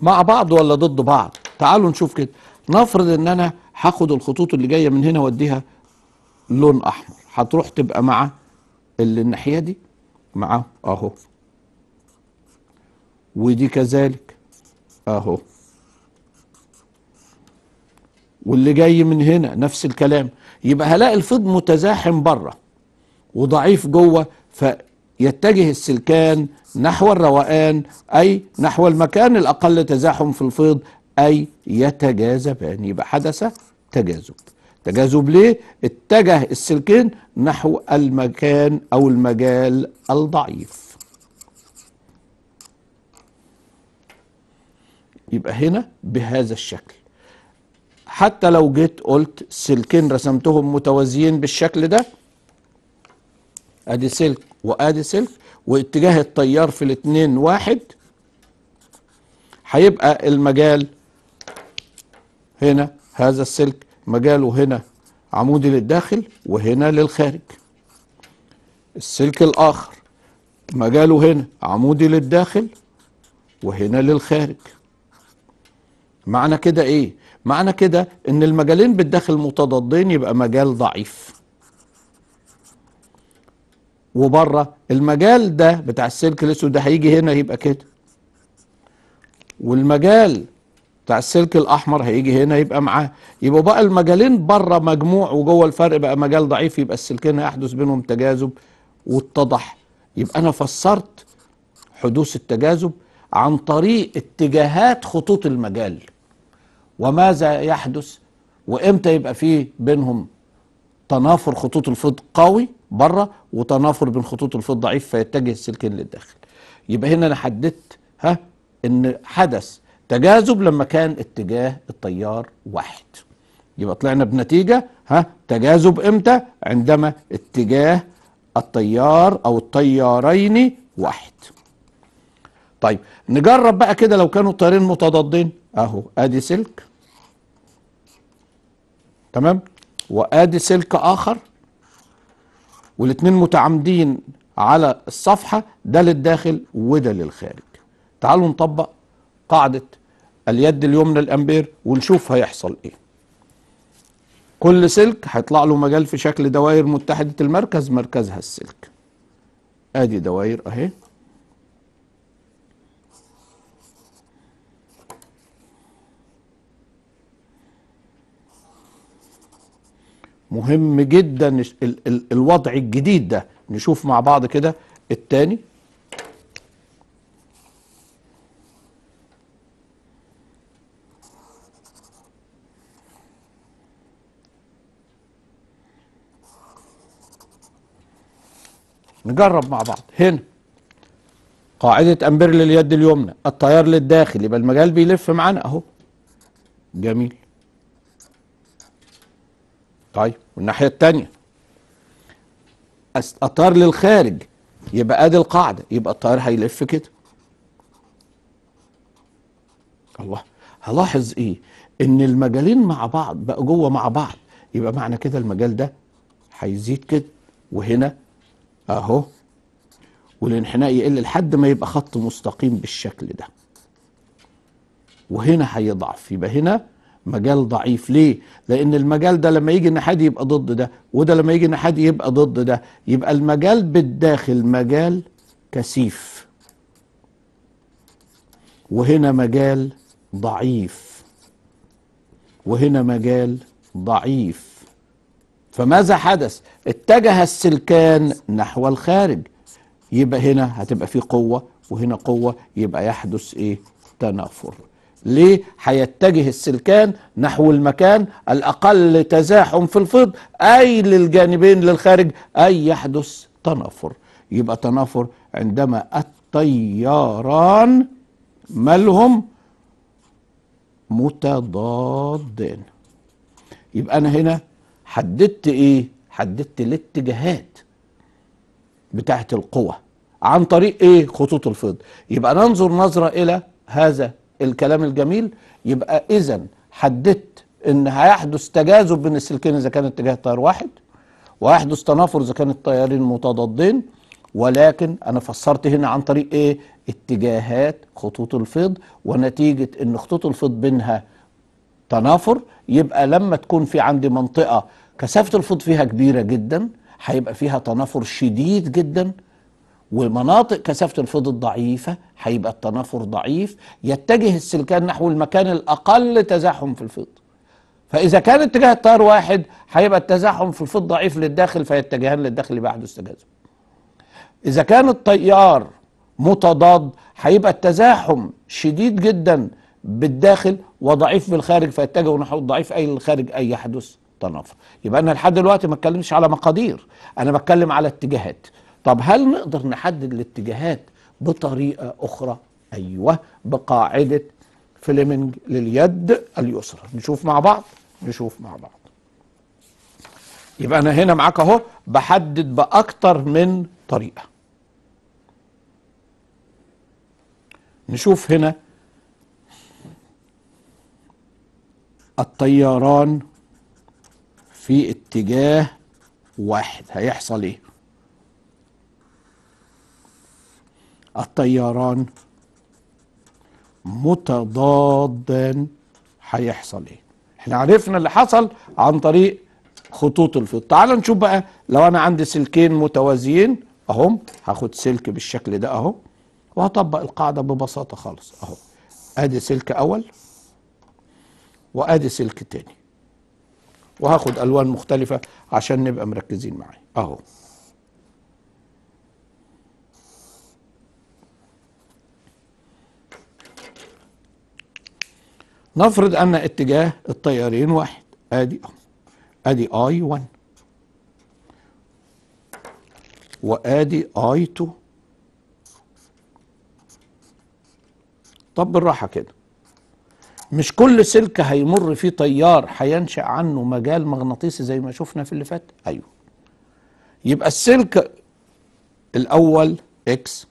مع بعض ولا ضد بعض تعالوا نشوف كده نفرض ان انا هاخد الخطوط اللي جايه من هنا واديها لون احمر هتروح تبقى مع اللي الناحيه دي معاه اهو ودي كذلك اهو واللي جاي من هنا نفس الكلام يبقى هلاقي الفيض متزاحم بره وضعيف جوه فيتجه السلكان نحو الروقان اي نحو المكان الاقل تزاحم في الفيض اي يتجاذبان يبقى حدث تجاذب تجاذب ليه اتجه السلكين نحو المكان او المجال الضعيف يبقى هنا بهذا الشكل حتى لو جيت قلت سلكين رسمتهم متوازيين بالشكل ده ادي سلك وادي سلك واتجاه التيار في الاتنين واحد هيبقى المجال هنا هذا السلك مجاله هنا عمودي للداخل وهنا للخارج السلك الآخر مجاله هنا عمودي للداخل وهنا للخارج معنى كده ايه معنى كده ان المجالين بالداخل متضادين يبقى مجال ضعيف وبره المجال ده بتاع السلك الاسود ده هيجي هنا يبقى كده والمجال بتاع السلك الاحمر هيجي هنا يبقى معاه يبقى بقى المجالين بره مجموع وجوه الفرق بقى مجال ضعيف يبقى السلكين هيحدث بينهم تجاذب واتضح يبقى انا فسرت حدوث التجاذب عن طريق اتجاهات خطوط المجال وماذا يحدث وامتى يبقى فيه بينهم تنافر خطوط الفض قوي بره وتنافر بين خطوط الفض ضعيف فيتجه السلكين للداخل يبقى هنا انا حددت ها ان حدث تجاذب لما كان اتجاه التيار واحد يبقى طلعنا بنتيجه ها تجاذب امتى عندما اتجاه التيار او التيارين واحد طيب نجرب بقى كده لو كانوا التيارين متضادين اهو ادي سلك تمام وادي سلك اخر والاثنين متعامدين على الصفحه ده للداخل وده للخارج تعالوا نطبق قاعده اليد اليمنى الامبير ونشوف هيحصل ايه كل سلك هيطلع له مجال في شكل دوائر متحده المركز مركزها السلك ادي دوائر اهي مهم جدا الوضع الجديد ده نشوف مع بعض كده التاني نجرب مع بعض هنا قاعدة أمبر لليد اليمنى التيار للداخل يبقى المجال بيلف معانا أهو جميل طيب والناحية التانية أطار للخارج يبقى ادي القاعدة يبقى الطيار هيلف كده الله هلاحظ ايه ان المجالين مع بعض بقى جوه مع بعض يبقى معنى كده المجال ده هيزيد كده وهنا اهو والانحناء يقل لحد ما يبقى خط مستقيم بالشكل ده وهنا هيضعف يبقى هنا مجال ضعيف ليه لان المجال ده لما يجي حد يبقى ضد ده وده لما يجي حد يبقى ضد ده يبقى المجال بالداخل مجال كثيف وهنا مجال ضعيف وهنا مجال ضعيف فماذا حدث اتجه السلكان نحو الخارج يبقى هنا هتبقى فيه قوه وهنا قوه يبقى يحدث ايه تنافر ليه هيتجه السلكان نحو المكان الأقل تزاحم في الفيض أي للجانبين للخارج أي يحدث تنافر يبقى تنافر عندما التياران مالهم متضادين يبقى أنا هنا حددت إيه حددت الاتجاهات بتاعت القوة عن طريق إيه خطوط الفيض يبقى ننظر نظرة إلى هذا الكلام الجميل يبقى اذا حددت ان هيحدث تجاذب بين السلكين اذا كان اتجاه التيار واحد وهيحدث تنافر اذا كان التيارين متضادين ولكن انا فسرت هنا عن طريق ايه اتجاهات خطوط الفيض ونتيجه ان خطوط الفيض بينها تنافر يبقى لما تكون في عندي منطقه كثافه الفيض فيها كبيره جدا هيبقى فيها تنافر شديد جدا ومناطق كثافه الفيض الضعيفه هيبقى التنافر ضعيف يتجه السلكان نحو المكان الاقل تزاحم في الفيض فاذا كان اتجاه التيار واحد هيبقى التزاحم في الفيض ضعيف للداخل فيتجهان للداخل بعد استجازه اذا كان التيار متضاد هيبقى التزاحم شديد جدا بالداخل وضعيف بالخارج فيتجهوا نحو الضعيف اي للخارج اي يحدث تنافر يبقى انا لحد دلوقتي ما اتكلمش على مقادير انا بتكلم على اتجاهات طب هل نقدر نحدد الاتجاهات بطريقة أخرى؟ أيوة بقاعدة فليمنج لليد اليسرى نشوف مع بعض نشوف مع بعض يبقى أنا هنا معاك أهو بحدد بأكتر من طريقة نشوف هنا الطيران في اتجاه واحد هيحصل ايه الطيران متضادا هيحصل ايه احنا عرفنا اللي حصل عن طريق خطوط الفيض تعال نشوف بقى لو انا عندي سلكين متوازيين اهم هاخد سلك بالشكل ده اهو وهطبق القاعده ببساطه خالص اهو ادي سلك اول وادي سلك تاني وهاخد الوان مختلفه عشان نبقى مركزين معايا اهو نفرض أن اتجاه التيارين واحد أدي أدي أي 1 وأدي أي 2 طب بالراحة كده مش كل سلك هيمر فيه تيار هينشأ عنه مجال مغناطيسي زي ما شفنا في اللي فات أيوه يبقى السلك الأول إكس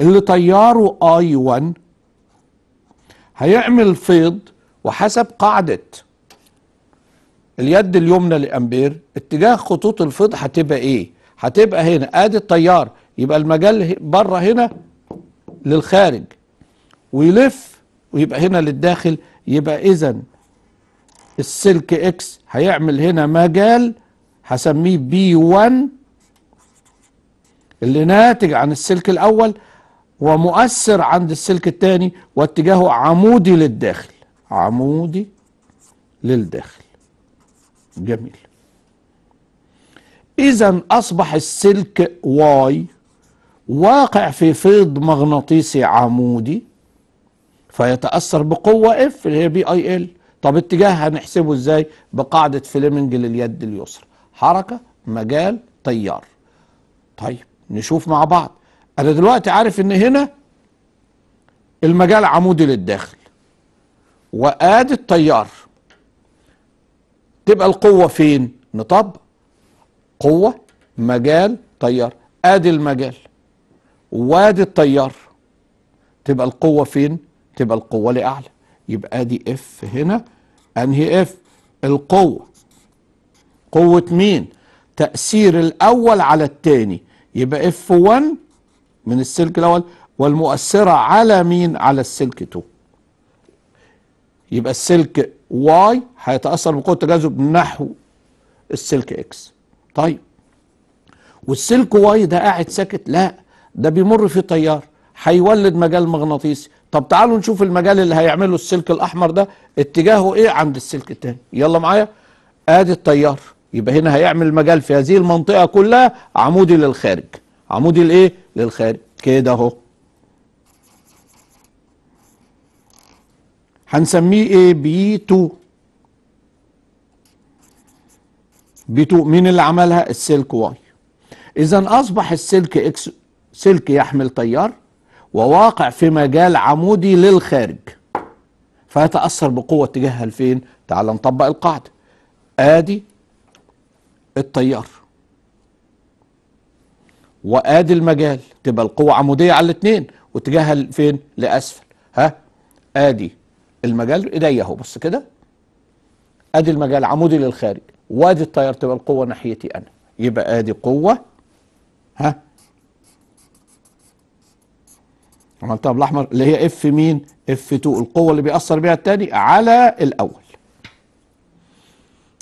اللي تياره اي 1 هيعمل فيض وحسب قاعدة اليد اليمنى لأمبير اتجاه خطوط الفيض هتبقى ايه هتبقى هنا ادي التيار يبقى المجال بره هنا للخارج ويلف ويبقى هنا للداخل يبقى اذا السلك اكس هيعمل هنا مجال هسميه بي 1 اللي ناتج عن السلك الاول ومؤثر عند السلك الثاني واتجاهه عمودي للداخل عمودي للداخل جميل اذا اصبح السلك واي واقع في فيض مغناطيسي عمودي فيتاثر بقوه اف اللي هي بي اي ال طب اتجاه هنحسبه ازاي بقاعده فليمنج لليد اليسرى حركه مجال تيار طيب نشوف مع بعض انا دلوقتي عارف ان هنا المجال عمودي للداخل وادي التيار تبقى القوه فين نطبق قوه مجال تيار ادي المجال وادي التيار تبقى القوه فين تبقى القوه لاعلى يبقى ادي اف هنا انهي اف القوه قوه مين تاثير الاول على الثاني يبقى اف 1 من السلك الاول والمؤثره على مين على السلك 2 يبقى السلك واي هيتاثر بقوه التجاذب نحو السلك اكس طيب والسلك واي ده قاعد ساكت لا ده بيمر في تيار هيولد مجال مغناطيسي طب تعالوا نشوف المجال اللي هيعمله السلك الاحمر ده اتجاهه ايه عند السلك الثاني يلا معايا ادي التيار يبقى هنا هيعمل مجال في هذه المنطقه كلها عمودي للخارج عمودي الايه للخارج كده اهو هنسميه ايه بي 2 بي 2 مين اللي عملها السلك واي اذا اصبح السلك اكس سلك يحمل تيار وواقع في مجال عمودي للخارج فيتاثر بقوه اتجاهها لفين تعال نطبق القاعده ادي التيار وادي المجال تبقى القوه عموديه على الاثنين واتجاهها فين لاسفل ها ادي المجال ايديا اهو بص كده ادي المجال عمودي للخارج وادي التيار تبقى القوه ناحيتي انا يبقى ادي قوه ها عملتها بالاحمر اللي هي اف مين اف 2 القوه اللي بيأثر بيها الثاني على الاول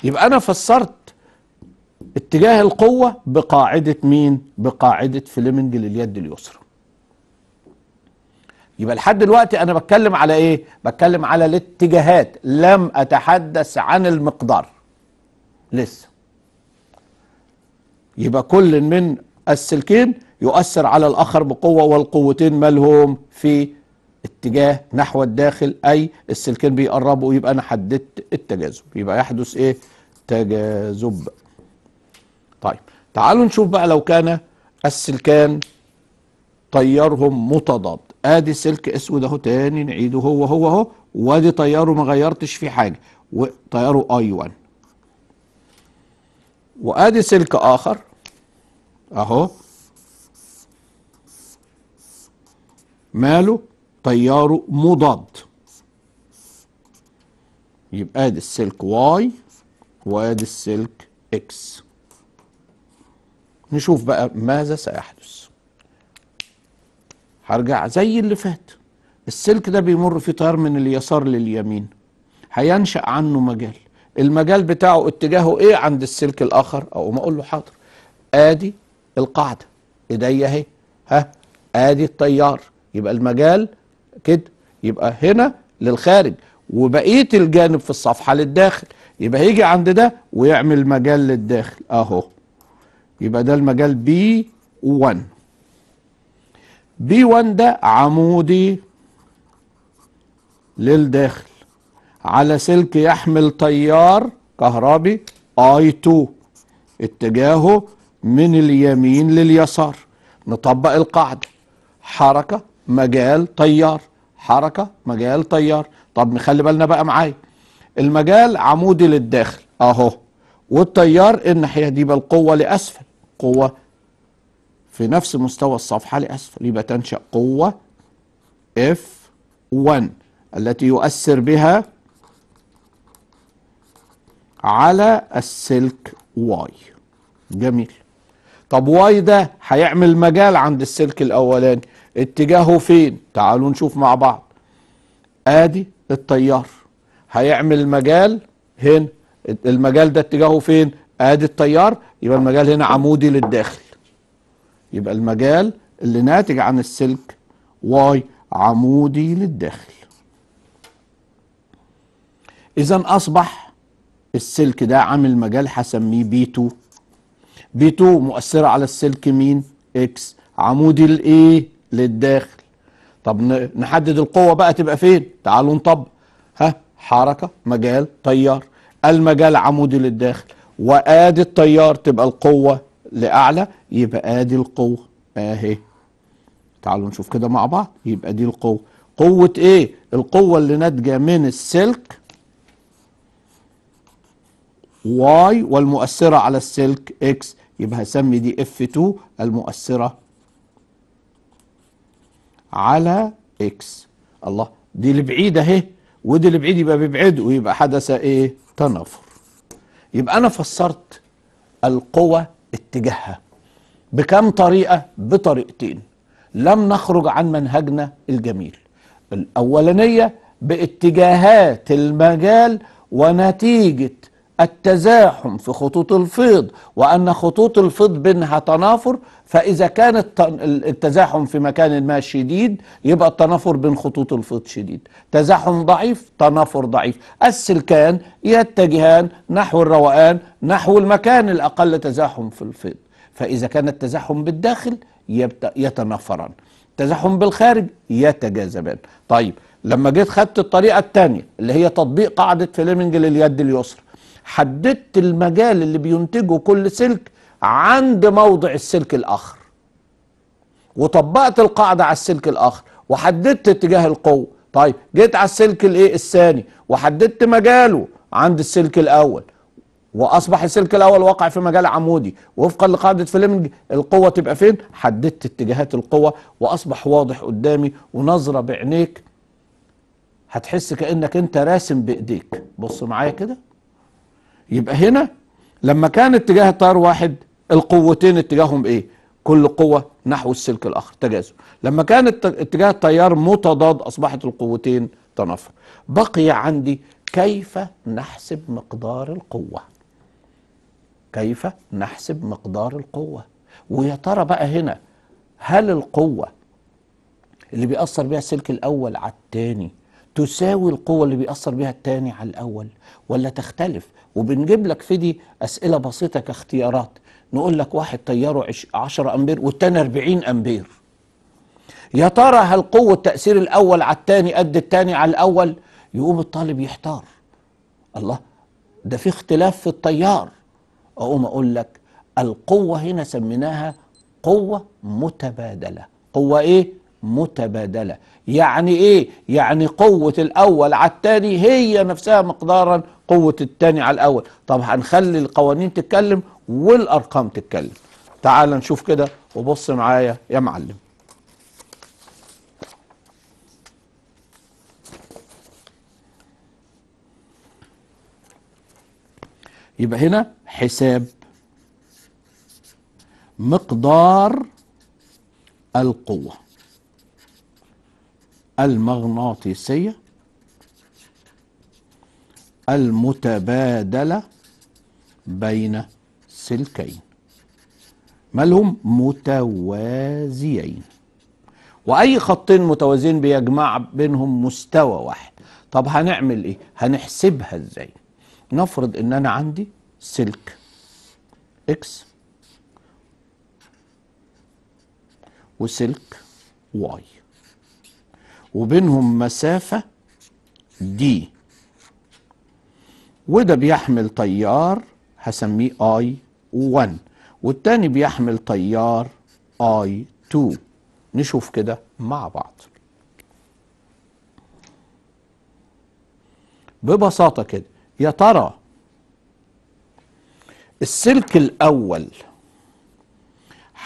يبقى انا فسرت اتجاه القوة بقاعدة مين؟ بقاعدة فليمنج لليد اليسرى يبقى لحد دلوقتي أنا بتكلم على إيه؟ بتكلم على الاتجاهات لم أتحدث عن المقدار لسه يبقى كل من السلكين يؤثر على الآخر بقوة والقوتين مالهم في اتجاه نحو الداخل أي السلكين بيقربوا يبقى أنا حددت التجاذب يبقى يحدث إيه؟ تجاذب طيب تعالوا نشوف بقى لو كان السلكان تيارهم متضاد ادي سلك اسود اهو تاني نعيده هو هو اهو وادي تياره ما غيرتش فيه حاجه وتياره اي 1 وادي سلك اخر اهو ماله تياره مضاد يبقى ادي السلك واي وادي السلك اكس نشوف بقى ماذا سيحدث هرجع زي اللي فات السلك ده بيمر فيه تيار من اليسار لليمين هينشأ عنه مجال المجال بتاعه اتجاهه ايه عند السلك الاخر او ما اقول له حاضر ادي القاعده ايديا اهي ها ادي التيار يبقى المجال كده يبقى هنا للخارج وبقيه الجانب في الصفحه للداخل يبقى هيجي عند ده ويعمل مجال للداخل اهو يبقى ده المجال بي 1 بي 1 ده عمودي للداخل على سلك يحمل تيار كهربي اي 2 اتجاهه من اليمين لليسار نطبق القاعده حركه مجال تيار حركه مجال تيار طب نخلي بالنا بقى معايا المجال عمودي للداخل اهو والتيار الناحيه دي بالقوه لاسفل قوة في نفس مستوى الصفحة لأسفل يبقى تنشأ قوة F1 التي يؤثر بها على السلك Y جميل طب واي ده هيعمل مجال عند السلك الاولاني اتجاهه فين تعالوا نشوف مع بعض ادي التيار هيعمل مجال هنا المجال ده اتجاهه فين ادي التيار يبقى المجال هنا عمودي للداخل يبقى المجال اللي ناتج عن السلك واي عمودي للداخل اذا اصبح السلك ده عامل مجال هسميه بي 2 بي 2 مؤثره على السلك مين اكس عمودي لايه للداخل طب نحدد القوه بقى تبقى فين تعالوا نطبق ها حركه مجال تيار المجال عمودي للداخل وادي التيار تبقى القوه لاعلى يبقى ادي القوه اهي تعالوا نشوف كده مع بعض يبقى دي القوه قوه ايه القوه اللي ناتجه من السلك واي والمؤثره على السلك اكس يبقى هسمي دي اف 2 المؤثره على اكس الله دي اللي اهي ودي اللي بعيد يبقى بيبعد ويبقى حدث ايه تنافر يبقى أنا فسرت القوة اتجاهها بكم طريقة بطريقتين لم نخرج عن منهجنا الجميل الأولانية باتجاهات المجال ونتيجة التزاحم في خطوط الفيض وأن خطوط الفيض بينها تنافر فإذا كان التزاحم في مكان ما شديد يبقى التنافر بين خطوط الفيض شديد تزاحم ضعيف تنافر ضعيف السلكان يتجهان نحو الروقان نحو المكان الأقل تزاحم في الفيض فإذا كان التزاحم بالداخل يتنافران تزاحم بالخارج يتجاذبان طيب لما جيت خدت الطريقه الثانيه اللي هي تطبيق قاعده فليمنج لليد اليسرى حددت المجال اللي بينتجه كل سلك عند موضع السلك الآخر وطبقت القاعدة على السلك الآخر وحددت اتجاه القوة طيب جيت على السلك الايه الثاني وحددت مجاله عند السلك الأول واصبح السلك الاول واقع في مجال عمودي وفقا لقاعده فليمنج القوه تبقى فين حددت اتجاهات القوه واصبح واضح قدامي ونظره بعينيك هتحس كانك انت راسم بايديك بص معايا كده يبقى هنا لما كان اتجاه التيار واحد القوتين اتجاههم ايه كل قوة نحو السلك الآخر تجاذب لما كان اتجاه التيار متضاد أصبحت القوتين تنافر بقي عندي كيف نحسب مقدار القوة كيف نحسب مقدار القوة ويا ترى بقى هنا هل القوة اللي بيأثر بيها السلك الأول على التاني تساوي القوة اللي بيأثر بيها التاني على الأول ولا تختلف وبنجيب لك في دي اسئله بسيطه كاختيارات نقول لك واحد تياره 10 امبير والتاني 40 امبير يا ترى هل قوه تاثير الاول على الثاني قد الثاني على الاول يقوم الطالب يحتار الله ده في اختلاف في التيار اقوم اقول لك القوه هنا سميناها قوه متبادله قوه ايه متبادلة يعني إيه؟ يعني قوة الأول على التاني هي نفسها مقدارا قوة التاني على الأول طب هنخلي القوانين تتكلم والأرقام تتكلم تعال نشوف كده وبص معايا يا معلم يبقى هنا حساب مقدار القوة المغناطيسية المتبادلة بين سلكين ما لهم متوازيين وأي خطين متوازيين بيجمع بينهم مستوى واحد طب هنعمل إيه؟ هنحسبها إزاي؟ نفرض إن أنا عندي سلك إكس وسلك واي وبينهم مسافة دي وده بيحمل تيار هسميه اي 1 والتاني بيحمل تيار اي 2 نشوف كده مع بعض ببساطة كده يا ترى السلك الأول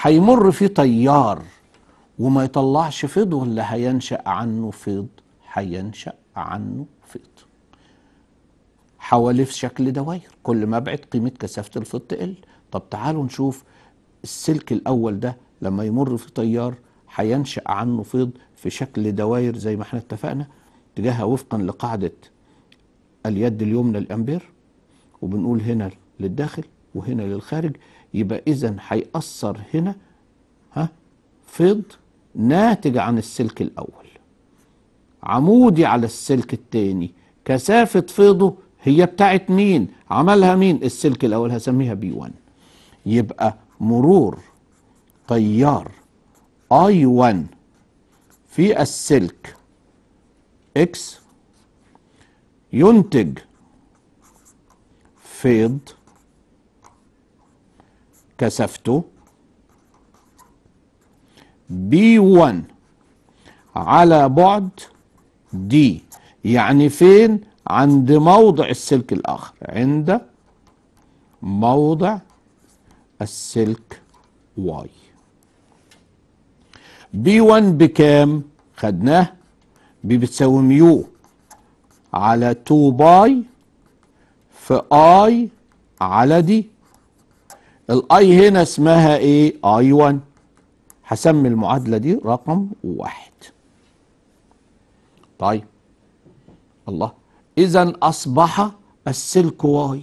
هيمر فيه تيار وما يطلعش فيض ولا هينشأ عنه فيض هينشأ عنه حواليه في شكل دواير كل ما ابعد قيمه كثافه الفض تقل طب تعالوا نشوف السلك الاول ده لما يمر في تيار هينشأ عنه فيض في شكل دواير زي ما احنا اتفقنا اتجاهها وفقا لقاعده اليد اليمنى الامبير وبنقول هنا للداخل وهنا للخارج يبقى اذا هيأثر هنا ها فيض ناتج عن السلك الاول عمودي على السلك الثاني كثافه فيضه هي بتاعت مين عملها مين السلك الأول هسميها بي 1 يبقى مرور تيار اي 1 في السلك اكس ينتج فيض كثافته بي 1 على بعد دي يعني فين عند موضع السلك الآخر عند موضع السلك واي بي 1 بكام خدناه بي بتساوي ميو على 2 باي في اي على دي الاي هنا اسمها ايه اي 1 هسمي المعادلة دي رقم واحد طيب الله إذا أصبح السلك واي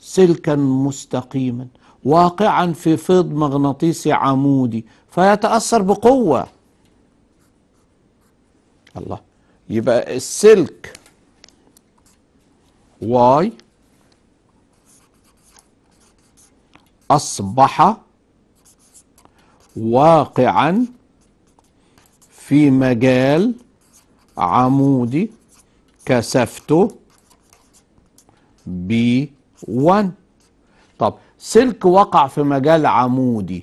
سلكا مستقيما واقعا في فيض مغناطيسي عمودي فيتأثر بقوة الله يبقى السلك واي أصبح واقعا في مجال عمودي كثافته بي 1 طب سلك وقع في مجال عمودي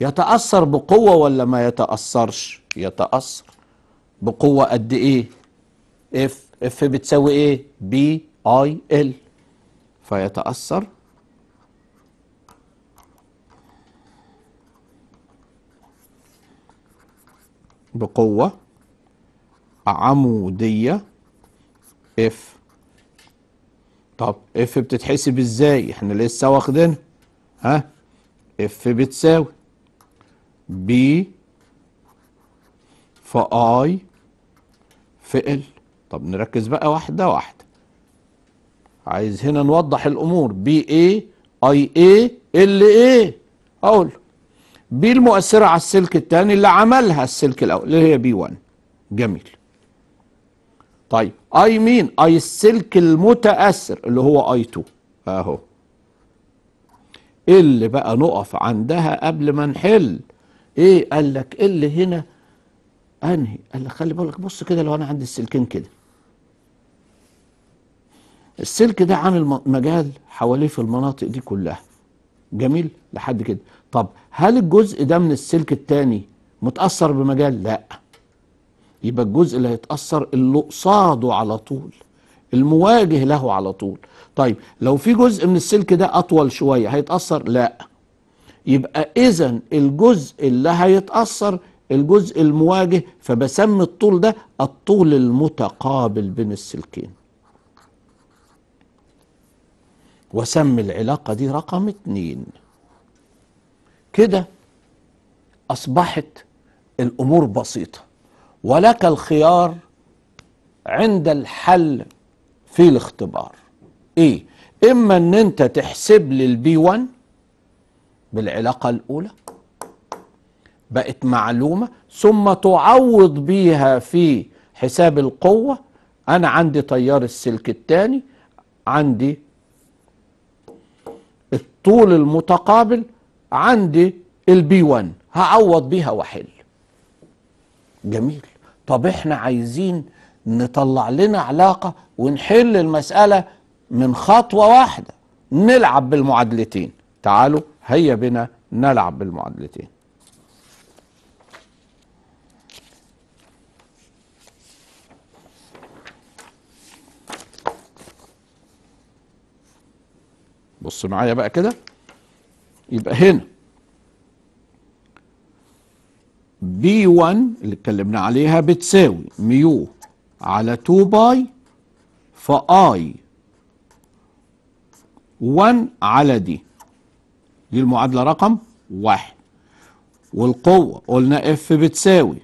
يتأثر بقوة ولا ما يتأثرش يتأثر بقوة قد ايه اف اف بتساوي ايه بي اي ال فيتأثر بقوة عمودية اف طب اف بتتحسب ازاي احنا لسه واخدينها ها اف بتساوي بي في اي في ال طب نركز بقى واحده واحده عايز هنا نوضح الامور بي اي اي اي ال اي اقول بي المؤثره على السلك الثاني اللي عملها السلك الاول اللي هي بي 1 جميل طيب اي مين اي السلك المتاثر اللي هو اي 2 اهو اللي بقى نقف عندها قبل ما نحل ايه قال لك اللي هنا انهي قال لك خلي بالك بص كده لو انا عندي السلكين كده السلك ده عامل مجال حواليه في المناطق دي كلها جميل لحد كده طب هل الجزء ده من السلك الثاني متاثر بمجال لا يبقى الجزء اللي هيتأثر اللي قصاده على طول المواجه له على طول طيب لو في جزء من السلك ده أطول شوية هيتأثر لا يبقى إذا الجزء اللي هيتأثر الجزء المواجه فبسمي الطول ده الطول المتقابل بين السلكين وسمي العلاقة دي رقم اتنين كده أصبحت الأمور بسيطة ولك الخيار عند الحل في الاختبار ايه اما ان انت تحسب لي البي 1 بالعلاقه الاولى بقت معلومه ثم تعوض بيها في حساب القوه انا عندي تيار السلك الثاني عندي الطول المتقابل عندي البي 1 هعوض بيها واحل جميل طب احنا عايزين نطلع لنا علاقة ونحل المسألة من خطوة واحدة نلعب بالمعادلتين تعالوا هيا بنا نلعب بالمعادلتين بص معايا بقى كده يبقى هنا بي 1 اللي اتكلمنا عليها بتساوي ميو على 2 باي فاي 1 على دي دي المعادلة رقم 1 والقوة قلنا اف بتساوي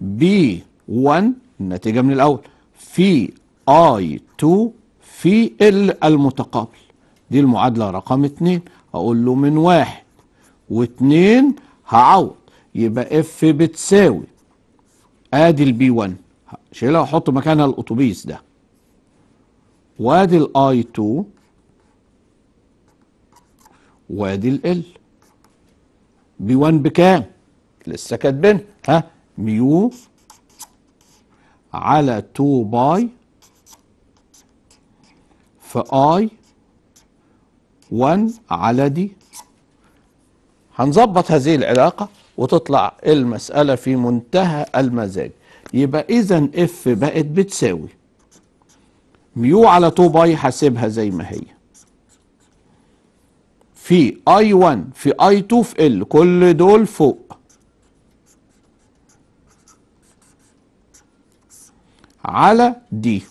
بي 1 النتيجة من الأول في اي 2 في ال المتقابل دي المعادلة رقم 2 أقول له من واحد واثنين هعوض يبقى اف بتساوي ادي البي 1 شيلها واحط مكانها الاتوبيس ده وادي الاي 2 وادي ال بي 1 بكام؟ لسه كاتبين ها ميو على 2 باي في اي 1 على دي هنظبط هذه العلاقه وتطلع المسألة في منتهى المزاج يبقى إذا اف بقت بتساوي ميو على 2 باي حاسبها زي ما هي في اي 1 في اي 2 في ال كل دول فوق على دي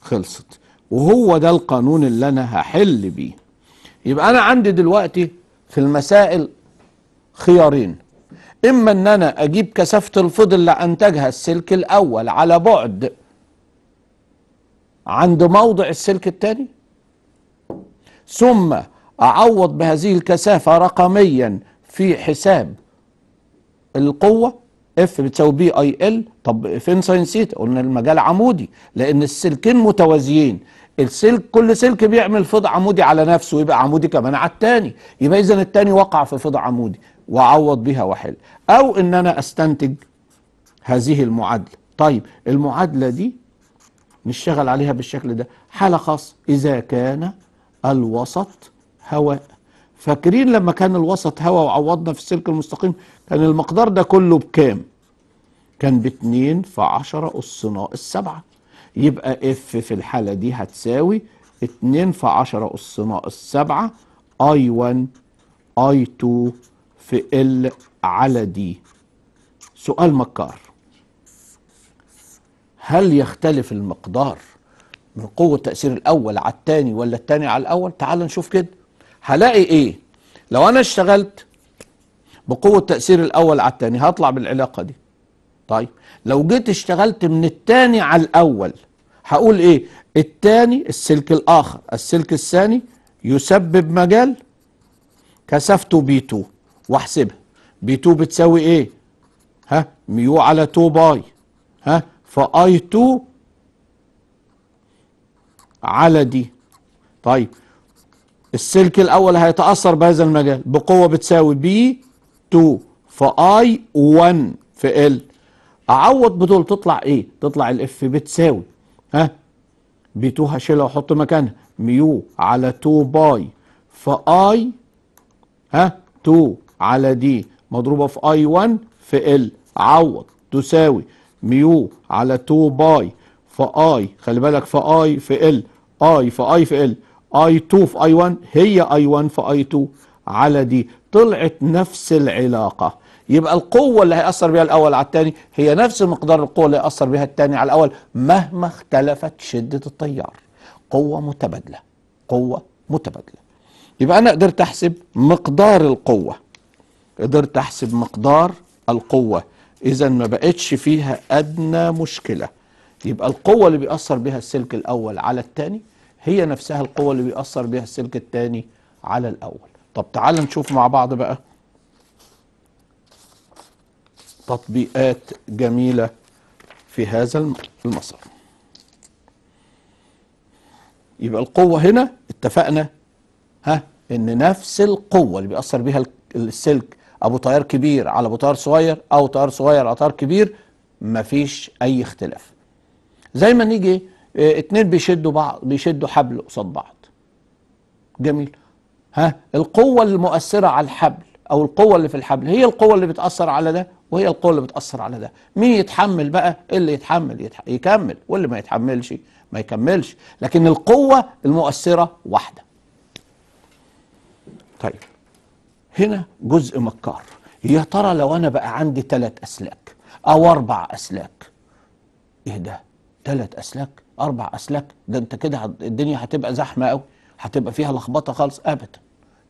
خلصت وهو ده القانون اللي انا هحل بيه يبقى انا عندي دلوقتي في المسائل خيارين إما أن أنا أجيب كثافة الفضل اللي أنتجها السلك الأول على بعد عند موضع السلك الثاني ثم أعوض بهذه الكثافة رقميا في حساب القوة اف بتساوي بي اي ال طب فين ساين سيتا قلنا المجال عمودي لان السلكين متوازيين السلك كل سلك بيعمل فيض عمودي على نفسه ويبقى عمودي كمان على الثاني يبقى اذا الثاني وقع في فيض عمودي وعوض بها واحل او ان انا استنتج هذه المعادله طيب المعادله دي نشتغل عليها بالشكل ده حاله خاصه اذا كان الوسط هواء فاكرين لما كان الوسط هواء وعوضنا في السلك المستقيم كان المقدار ده كله بكام كان باتنين 2 في 10 أس ناقص 7 يبقى اف في الحالة دي هتساوي 2 في 10 أس ناقص 7 اي 1 اي 2 في ال على دي سؤال مكار هل يختلف المقدار من قوة تأثير الأول على الثاني ولا الثاني على الأول تعال نشوف كده هلاقي إيه لو أنا اشتغلت بقوة تأثير الأول على الثاني هطلع بالعلاقة دي طيب لو جيت اشتغلت من الثاني على الأول هقول إيه الثاني السلك الآخر السلك الثاني يسبب مجال كثافته بي 2 واحسبها بي 2 بتساوي ايه ها ميو على 2 باي ها فاي 2 على دي طيب السلك الاول هيتاثر بهذا المجال بقوه بتساوي بي 2 فاي 1 في ال اعوض بدول تطلع ايه تطلع الاف بتساوي ها بي 2 هشيلها واحط مكانها ميو على 2 باي فاي ها 2 على دي مضروبة في اي 1 في ال عوض تساوي ميو على 2 باي في اي خلي بالك في اي في ال اي في اي في ال اي 2 في اي 1 هي اي 1 في اي 2 على دي طلعت نفس العلاقة يبقى القوة اللي هيأثر بها الأول على الثاني هي نفس مقدار القوة اللي هيأثر بها الثاني على الأول مهما اختلفت شدة التيار قوة متبادلة قوة متبادلة يبقى أنا قدرت أحسب مقدار القوة قدرت احسب مقدار القوه اذا ما بقتش فيها ادنى مشكله يبقى القوه اللي بيأثر بها السلك الاول على الثاني هي نفسها القوه اللي بيأثر بها السلك الثاني على الاول طب تعال نشوف مع بعض بقى تطبيقات جميله في هذا المسار يبقى القوه هنا اتفقنا ها ان نفس القوه اللي بيأثر بها السلك ابو طيار كبير على ابو طيار صغير او طيار صغير على طيار كبير مفيش اي اختلاف زي ما نيجي آه، اتنين بيشدوا بعض بيشدوا حبل قصاد بعض جميل ها القوه المؤثره على الحبل او القوه اللي في الحبل هي القوه اللي بتاثر على ده وهي القوه اللي بتاثر على ده مين يتحمل بقى اللي يتحمل, يتحمل يكمل واللي ما يتحملش ما يكملش لكن القوه المؤثره واحده طيب هنا جزء مكار يا ترى لو انا بقى عندي ثلاث اسلاك او اربع اسلاك ايه ده ثلاث اسلاك اربع اسلاك ده انت كده الدنيا هتبقى زحمه قوي هتبقى فيها لخبطه خالص ابدا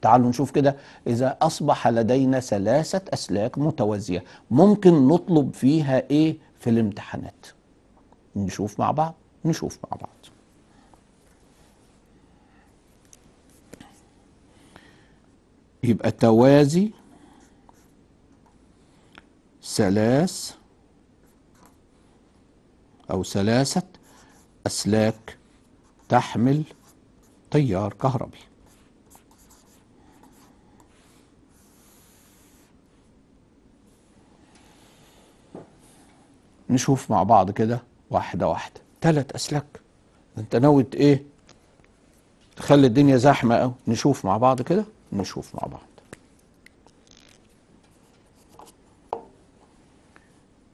تعالوا نشوف كده اذا اصبح لدينا ثلاثه اسلاك متوازيه ممكن نطلب فيها ايه في الامتحانات نشوف مع بعض نشوف مع بعض يبقى توازي ثلاث أو ثلاثة أسلاك تحمل تيار كهربي نشوف مع بعض كده واحدة واحدة ثلاث أسلاك انت ناوي ايه تخلي الدنيا زحمة أو نشوف مع بعض كده نشوف مع بعض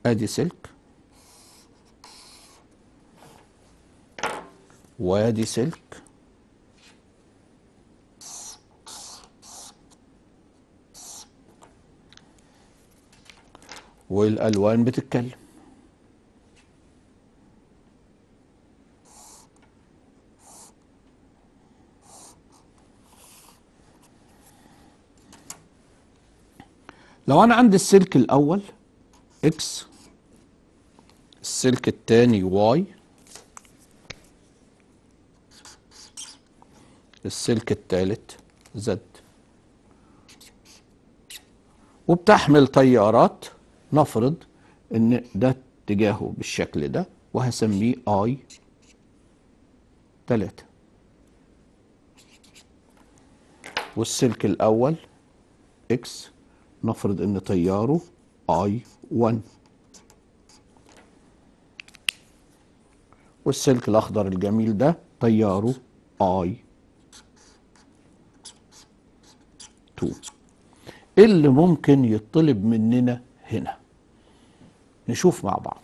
ادي سلك وادي سلك والالوان بتتكلم لو انا عندي السلك الاول اكس السلك الثاني واي السلك الثالث زد وبتحمل تيارات نفرض ان ده اتجاهه بالشكل ده وهسميه اي 3 والسلك الاول اكس نفرض ان تياره اي 1 والسلك الاخضر الجميل ده تياره اي 2 ايه اللي ممكن يطلب مننا هنا نشوف مع بعض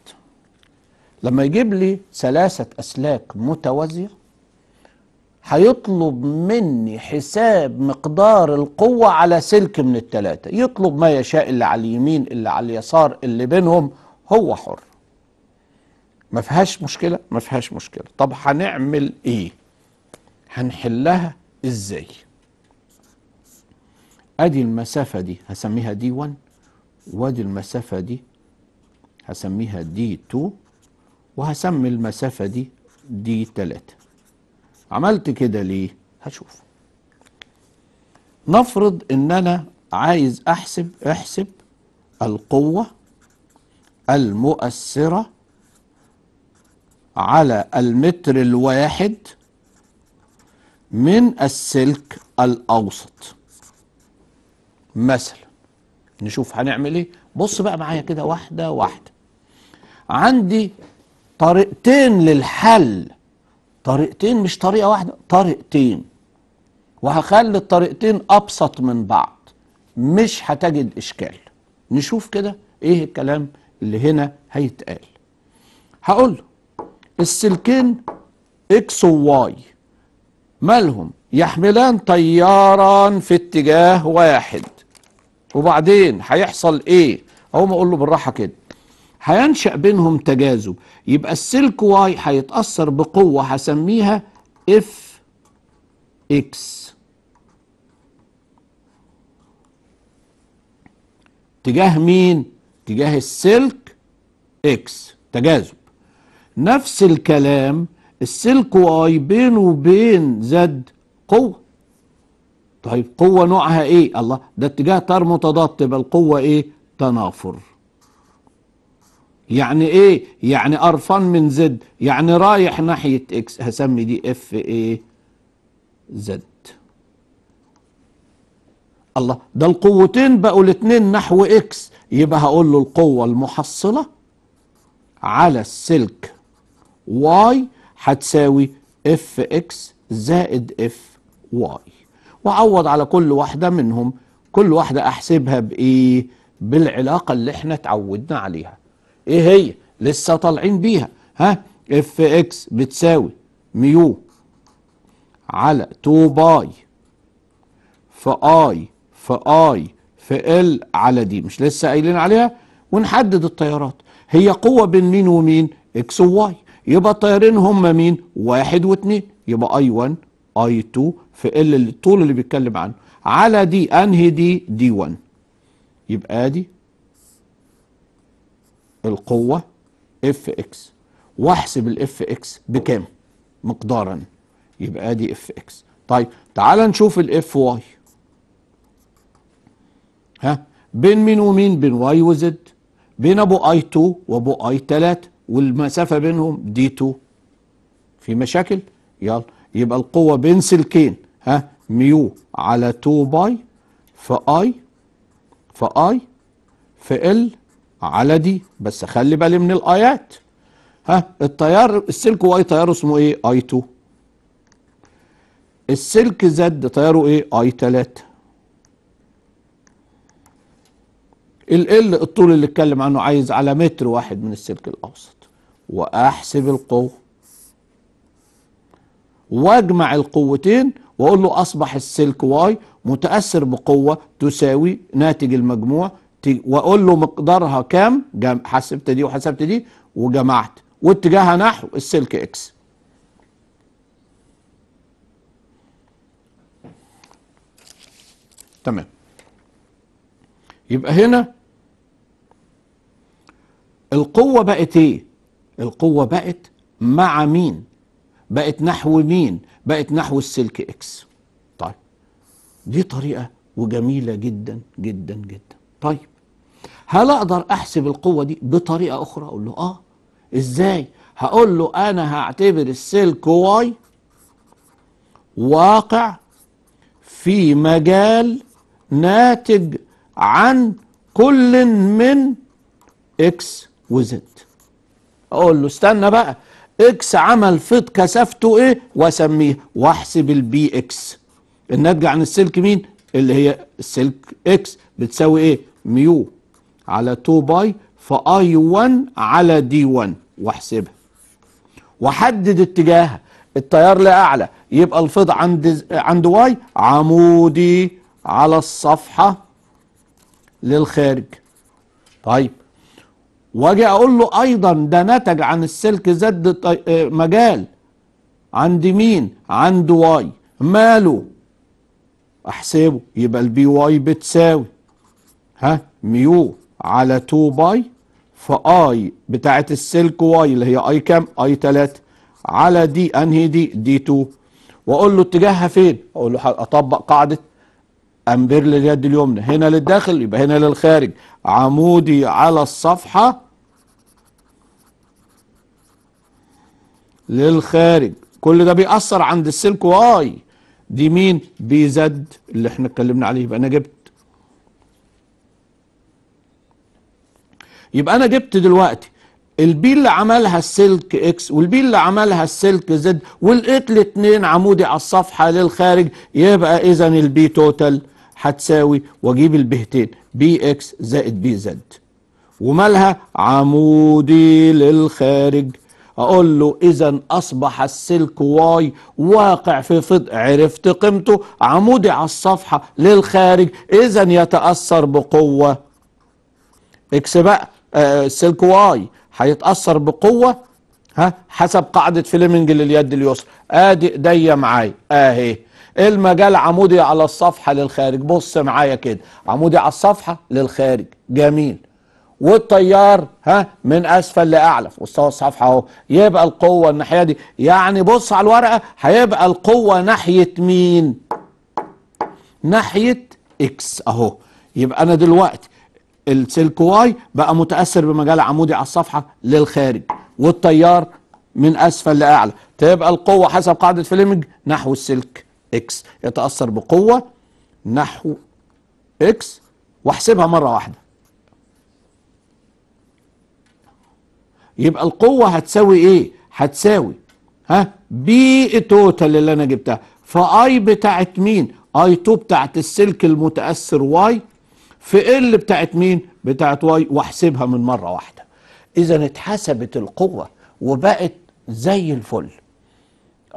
لما يجيب لي ثلاثة أسلاك متوازية هيطلب مني حساب مقدار القوة على سلك من التلاتة يطلب ما يشاء اللي على اليمين اللي على اليسار اللي بينهم هو حر ما فيهاش مشكلة ما فيهاش مشكلة طب هنعمل ايه هنحلها ازاي ادي المسافة دي هسميها دي 1 وادي المسافة دي هسميها دي 2 وهسمي المسافة دي دي 3 عملت كده ليه هشوف نفرض ان انا عايز احسب احسب القوة المؤثرة على المتر الواحد من السلك الاوسط مثلا نشوف هنعمل ايه بص بقى معايا كده واحدة واحدة عندي طريقتين للحل طريقتين مش طريقة واحدة طريقتين وهخلي الطريقتين أبسط من بعض مش هتجد إشكال نشوف كده إيه الكلام اللي هنا هيتقال هقول له السلكين اكس وواي مالهم يحملان تيارا في اتجاه واحد وبعدين هيحصل ايه اقوم اقول له بالراحه كده هينشأ بينهم تجاذب يبقى السلك واي هيتأثر بقوة هسميها اف اكس تجاه مين؟ تجاه السلك اكس تجاذب نفس الكلام السلك واي بينه وبين زد قوة طيب قوة نوعها ايه؟ الله ده اتجاه تار متضاد تبقى القوة ايه؟ تنافر يعني ايه يعني قرفان من زد يعني رايح ناحية اكس هسمي دي اف ايه زد الله ده القوتين بقوا الاتنين نحو اكس يبقى هقول له القوة المحصلة على السلك واي هتساوي اف اكس زائد اف واي وعوض على كل واحدة منهم كل واحدة احسبها بايه بالعلاقة اللي احنا اتعودنا عليها ايه هي لسه طالعين بيها ها اف اكس بتساوي ميو على 2 باي في اي في اي في ال على دي مش لسه قايلين عليها ونحدد التيارات هي قوه بين مين ومين اكس وواي يبقى الطيارين هما مين واحد واتنين يبقى اي 1 اي 2 في ال الطول اللي بيتكلم عنه على دي انهي دي دي 1 يبقى ادي القوة اف اكس واحسب الاف اكس بكام مقدارا يبقى ادي اف اكس طيب تعال نشوف الاف واي ها بين مين ومين بين واي وزد بين ابو اي 2 وابو اي 3 والمسافه بينهم دي 2 في مشاكل يلا يبقى القوه بين سلكين ها ميو على 2 باي في اي في اي في ال على دي بس خلي بالي من الايات ها التيار السلك واي تياره اسمه ايه اي 2 السلك زد تياره ايه اي 3 ال الطول اللي اتكلم عنه عايز على متر واحد من السلك الاوسط واحسب القوه واجمع القوتين واقول له اصبح السلك واي متاثر بقوه تساوي ناتج المجموع واقول له مقدارها كام حسبت دي وحسبت دي وجمعت واتجاهها نحو السلك اكس تمام يبقى هنا القوة بقت ايه القوة بقت مع مين بقت نحو مين بقت نحو السلك اكس طيب دي طريقة وجميلة جدا جدا جدا طيب هل اقدر احسب القوه دي بطريقه اخرى اقول له اه ازاي هقول له انا هعتبر السلك واي واقع في مجال ناتج عن كل من اكس وزد اقول له استنى بقى اكس عمل فيض كثافته ايه واسميه واحسب البي اكس الناتجه عن السلك مين اللي هي السلك اكس بتساوي ايه ميو على 2 باي فاي 1 على دي 1 واحسبها وحدد اتجاهها التيار لاعلى يبقى الفيض عند عند واي عمودي على الصفحه للخارج طيب واجي اقول له ايضا ده نتج عن السلك زد آه، مجال عند مين عند واي ماله احسبه يبقى البي واي بتساوي ها ميو على 2 باي فاي بتاعت السلك واي اللي هي اي كام اي 3 على دي انهي دي دي 2 واقول له اتجاهها فين اقول له اطبق قاعده امبير لليد اليمنى هنا للداخل يبقى هنا للخارج عمودي على الصفحه للخارج كل ده بيأثر عند السلك واي دي مين بي زد اللي احنا اتكلمنا عليه يبقى انا جبت يبقى انا جبت دلوقتي البي اللي عملها السلك اكس والبي اللي عملها السلك زد ولقيت الاثنين عمودي على الصفحه للخارج يبقى اذا البي توتال هتساوي واجيب البهتين بي اكس زائد بي زد ومالها عمودي للخارج اقول له اذا اصبح السلك واي واقع في فض عرفت قيمته عمودي على الصفحه للخارج اذا يتاثر بقوه اكس بقى آه، سلك واي هيتاثر بقوه ها حسب قاعده فليمنج لليد اليسرى ادي ايديا معايا اهي المجال عمودي على الصفحه للخارج بص معايا كده عمودي على الصفحه للخارج جميل والتيار ها من اسفل لاعلى في مستوى الصفحه اهو يبقى القوه الناحيه دي يعني بص على الورقه هيبقى القوه ناحيه مين ناحيه اكس اهو يبقى انا دلوقتي السلك واي بقى متاثر بمجال عمودي على الصفحه للخارج والتيار من اسفل لاعلى تبقى القوه حسب قاعده فليمنج نحو السلك اكس يتاثر بقوه نحو اكس واحسبها مره واحده يبقى القوه هتساوي ايه هتساوي ها بي التوتال اللي انا جبتها فاي بتاعت مين اي 2 بتاعت السلك المتاثر واي في ال بتاعت مين بتاعت واي واحسبها من مرة واحدة اذا اتحسبت القوة وبقت زي الفل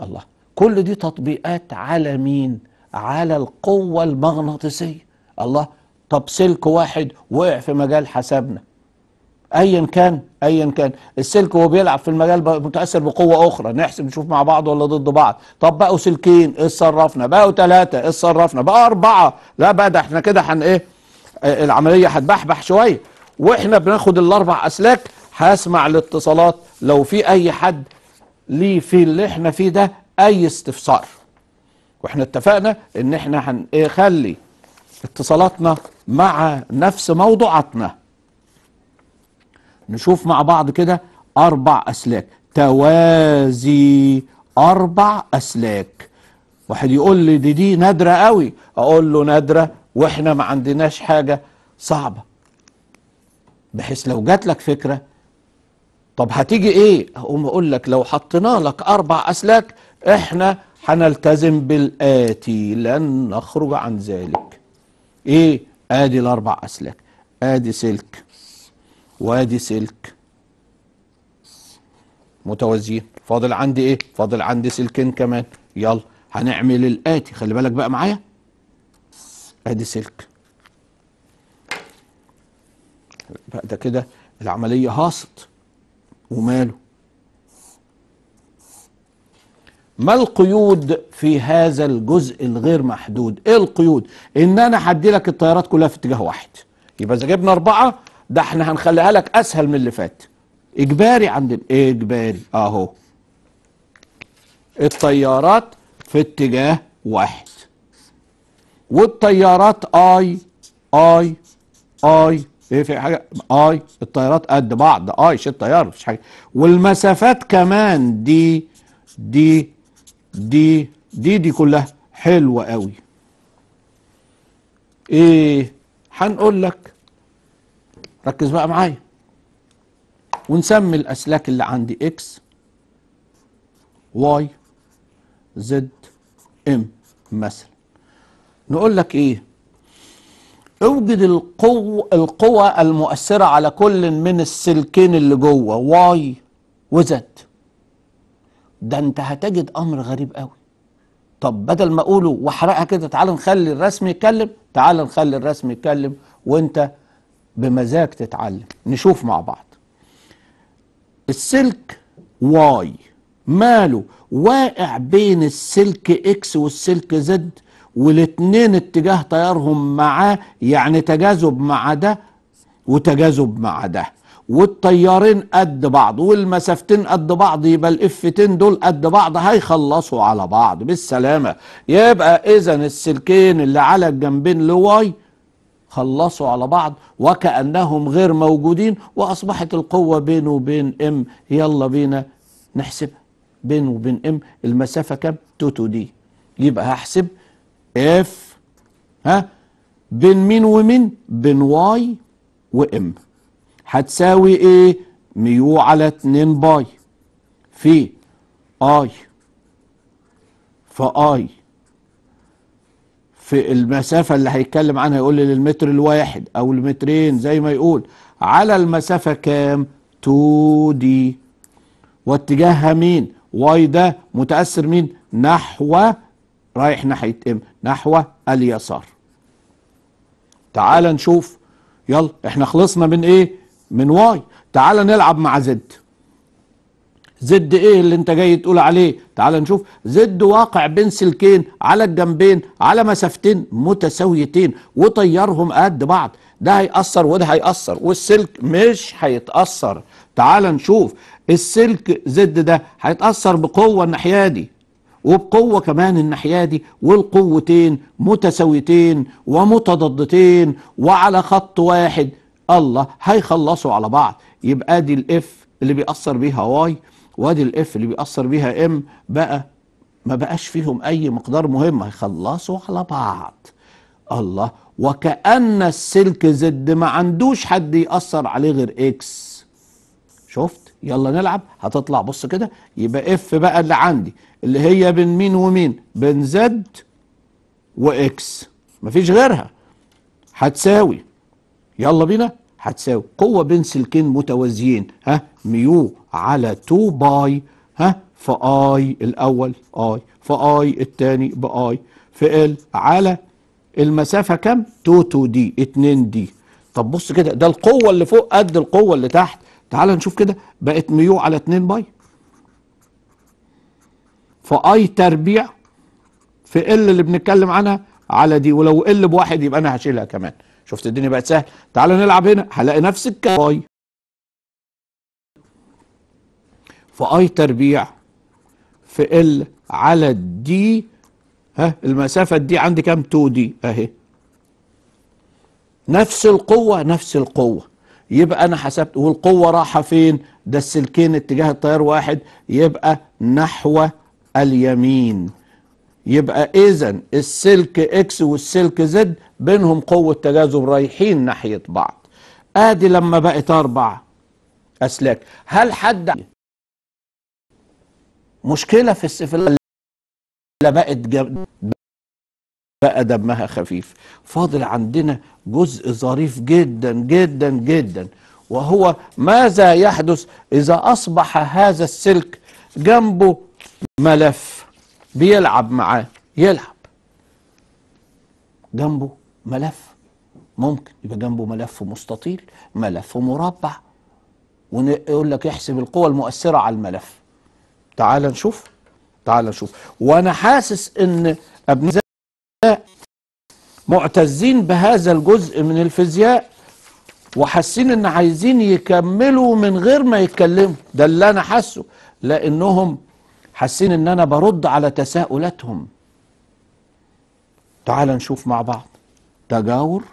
الله كل دي تطبيقات على مين على القوة المغناطيسية الله طب سلك واحد وقع في مجال حسابنا ايا كان ايا كان السلك وهو بيلعب في المجال متاثر بقوه اخرى نحسب نشوف مع بعض ولا ضد بعض طب بقوا سلكين اتصرفنا بقوا ثلاثه اتصرفنا بقى اربعه لا بقى ده احنا كده هن ايه آه، العمليه هتبحبح شويه واحنا بناخد الاربع اسلاك هسمع الاتصالات لو في اي حد ليه في اللي احنا فيه ده اي استفسار واحنا اتفقنا ان احنا هنخلي إيه، اتصالاتنا مع نفس موضوعاتنا نشوف مع بعض كده اربع اسلاك توازي اربع اسلاك واحد يقول لي دي دي نادره قوي اقول له نادره واحنا ما عندناش حاجه صعبه بحيث لو جات لك فكره طب هتيجي ايه اقوم اقول لك لو حطينا لك اربع اسلاك احنا هنلتزم بالاتي لن نخرج عن ذلك ايه ادي الاربع اسلاك ادي سلك وادي سلك متوازيين فاضل عندي ايه فاضل عندي سلكين كمان يلا هنعمل الاتي خلي بالك بقى معايا ادي سلك ده كده العملية هاصت وماله ما القيود في هذا الجزء الغير محدود ايه القيود ان انا هدي لك الطيارات كلها في اتجاه واحد يبقى اذا جبنا اربعة ده احنا هنخليها لك اسهل من اللي فات اجباري عندنا اجباري اهو الطيارات في اتجاه واحد والطيارات اي اي اي ايه في حاجه اي الطيارات قد بعض اي شيل الطيار مفيش حاجه والمسافات كمان دي دي دي دي دي كلها حلوه قوي ايه هنقول لك ركز بقى معايا ونسمي الاسلاك اللي عندي اكس واي زد ام مثلا نقول لك ايه اوجد القوة القوى المؤثرة على كل من السلكين اللي جوه واي وزد ده انت هتجد امر غريب قوي طب بدل ما اقوله واحرقها كده تعال نخلي الرسم يتكلم تعال نخلي الرسم يتكلم وانت بمزاج تتعلم نشوف مع بعض السلك واي ماله واقع بين السلك اكس والسلك زد والاتنين اتجاه طيارهم معاه يعني تجاذب مع ده وتجاذب مع ده والطيارين قد بعض والمسافتين قد بعض يبقى الافتين دول قد بعض هيخلصوا على بعض بالسلامة يبقى اذا السلكين اللي على الجنبين لواي خلصوا على بعض وكأنهم غير موجودين وأصبحت القوة بينه وبين ام يلا بينا نحسب بينه وبين ام المسافة كام توتو دي يبقى هحسب اف ها بين مين ومين بين واي وام هتساوي ايه ميو على 2 باي في اي فاي في المسافة اللي هيتكلم عنها يقول لي للمتر الواحد او المترين زي ما يقول على المسافة كام 2 دي واتجاهها مين واي ده متأثر مين نحو رايح ناحية إم نحو اليسار تعال نشوف يلا احنا خلصنا من ايه من واي تعال نلعب مع زد زد ايه اللي انت جاي تقول عليه تعال نشوف زد واقع بين سلكين على الجنبين على مسافتين متساويتين وطيرهم قد بعض ده هيأثر وده هيأثر والسلك مش هيتأثر تعال نشوف السلك زد ده هيتأثر بقوة الناحية دي وبقوة كمان الناحية دي والقوتين متساويتين ومتضادتين وعلى خط واحد الله هيخلصوا على بعض يبقى دي الاف اللي بيأثر بيها واي وادي الاف اللي بيأثر بيها ام بقى ما بقاش فيهم اي مقدار مهم هيخلصوا على بعض الله وكأن السلك زد ما عندوش حد يأثر عليه غير اكس شفت يلا نلعب هتطلع بص كده يبقى اف بقى اللي عندي اللي هي بين مين ومين بين زد واكس مفيش غيرها هتساوي يلا بينا هتساوي قوة بين سلكين متوازيين ها ميو على 2 باي ها فاي الاول اي فاي الثاني باي في ال على المسافة كام 2 2 دي 2 دي طب بص كده ده القوة اللي فوق قد القوة اللي تحت تعال نشوف كده بقت ميو على 2 باي فاي تربيع في ال اللي بنتكلم عنها على دي ولو ال بواحد يبقى انا هشيلها كمان شفت الدنيا بقت سهله تعال نلعب هنا هلاقي نفس الكاي فاي تربيع في ال على الدي ها المسافه دي عندي كام 2 دي اهي نفس القوه نفس القوه يبقى انا حسبت والقوه راحه فين ده السلكين اتجاه التيار واحد يبقى نحو اليمين يبقى اذا السلك اكس والسلك زد بينهم قوه تجاذب رايحين ناحيه بعض ادي لما بقت اربع اسلاك هل حد مشكله في السفل اللي بقت بقى دمها خفيف فاضل عندنا جزء ظريف جدا جدا جدا وهو ماذا يحدث إذا أصبح هذا السلك جنبه ملف بيلعب معاه يلعب جنبه ملف ممكن يبقى جنبه ملف مستطيل ملف مربع ويقول لك احسب القوة المؤثرة على الملف تعال نشوف تعال نشوف وانا حاسس ان ابن معتزين بهذا الجزء من الفيزياء وحاسين ان عايزين يكملوا من غير ما يتكلموا ده اللي انا حاسه لانهم حاسين ان انا برد على تساؤلاتهم تعال نشوف مع بعض تجاور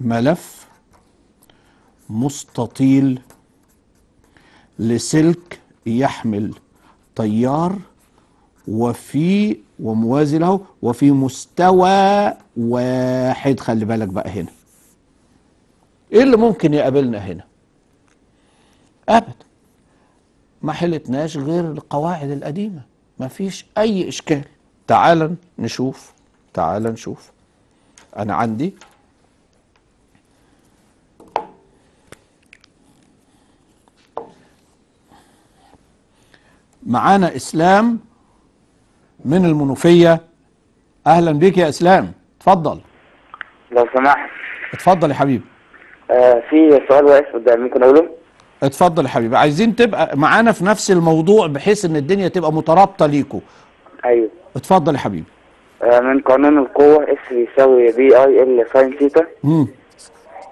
ملف مستطيل لسلك يحمل طيار وفي وموازي له وفي مستوى واحد خلي بالك بقى هنا ايه اللي ممكن يقابلنا هنا ابدا ما حلتناش غير القواعد القديمه ما فيش اي اشكال تعال نشوف تعال نشوف انا عندي معانا اسلام من المنوفيه اهلا بك يا اسلام اتفضل لو سمحت اتفضل يا حبيبي
آه في سؤال
واقف قدامي ممكن اقوله اتفضل يا حبيبي عايزين تبقى معانا في نفس الموضوع بحيث ان الدنيا تبقى مترابطه ليكوا ايوه اتفضل يا حبيبي
آه من قانون القوه اس يساوي بي اي ال ساين ثيتا امم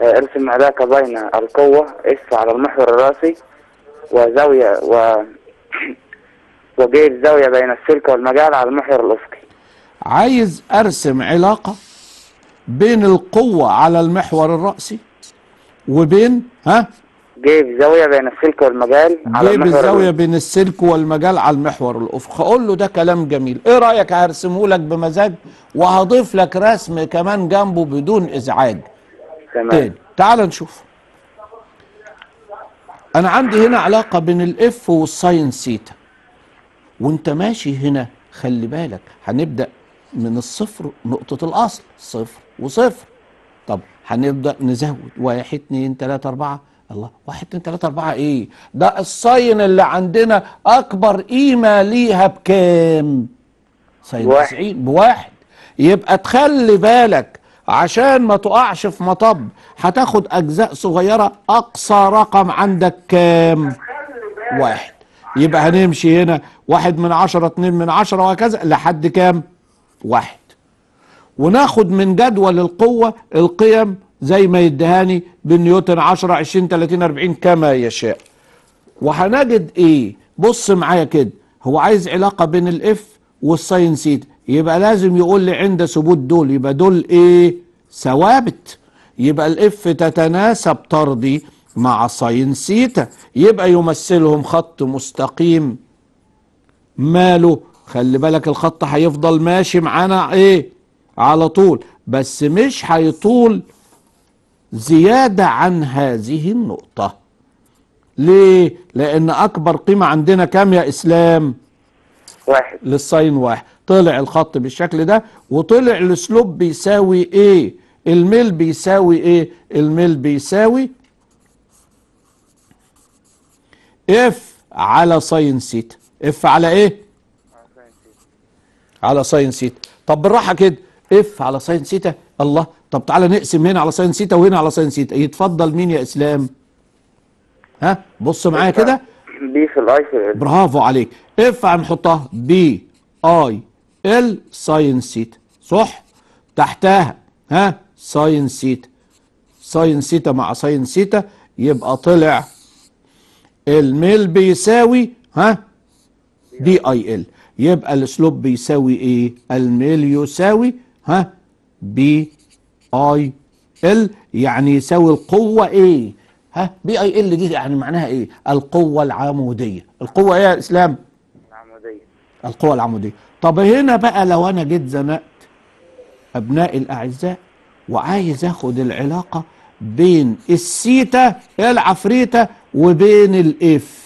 ارسم علاقه بين القوه اس على المحور الراسي وزاويه و وجه الزاوية بين السلك والمجال على المحور الأفقي
عايز أرسم علاقة بين القوة على المحور الرأسي وبين ها
جيب زاوية بين السلك والمجال على جيب الزاوية
بين السلك والمجال على المحور الافقي أقول له ده كلام جميل إيه رأيك هرسمه لك بمزاج وهضيف لك رسم كمان جنبه بدون إزعاج تمام تعال نشوف أنا عندي هنا علاقة بين الإف والساين سيتا وانت ماشي هنا خلي بالك هنبدا من الصفر نقطه الاصل صفر وصفر طب هنبدا نزود واحد اتنين تلاته اربعه الله واحد اتنين تلاته اربعه ايه ده الصين اللي عندنا اكبر قيمه ليها بكام صين 90 بواحد يبقى تخلي بالك عشان ما تقعش في مطب هتاخد اجزاء صغيره اقصى رقم عندك كام واحد يبقى هنمشي هنا واحد من عشرة اتنين من عشرة وهكذا لحد كام واحد وناخد من جدول القوة القيم زي ما يدهاني بالنيوتن 10 20 30 40 كما يشاء وهنجد ايه بص معايا كده هو عايز علاقة بين الاف والساين سيتا يبقى لازم يقول لي عند ثبوت دول يبقى دول ايه ثوابت يبقى الاف تتناسب ترضي مع صين سيتا يبقى يمثلهم خط مستقيم ماله خلي بالك الخط هيفضل ماشي معانا ايه على طول بس مش هيطول زيادة عن هذه النقطة ليه لان اكبر قيمة عندنا كام يا اسلام واحد للصين واحد طلع الخط بالشكل ده وطلع السلوب بيساوي ايه الميل بيساوي ايه الميل بيساوي اف على ساين سيتا اف على ايه على ساين سيتا طب بالراحه كده اف على ساين سيتا الله طب تعالى نقسم هنا على ساين سيتا وهنا على ساين سيتا يتفضل مين يا اسلام ها بص معايا كده
بي في الاي في ال
برافو عليك اف هنحطها بي اي ال ساين سيتا صح تحتها ها ساين سيتا ساين سيتا مع ساين سيتا يبقى طلع الميل بيساوي ها دي اي ال يبقى السلوب بيساوي ايه الميل يساوي ها بي اي ال يعني يساوي القوه ايه ها بي اي ال دي يعني معناها ايه القوه العموديه القوه ايه يا اسلام العموديه القوه العموديه طب هنا بقى لو انا جيت زنقت ابنائي الاعزاء وعايز اخد العلاقه بين السيتا العفريته وبين الاف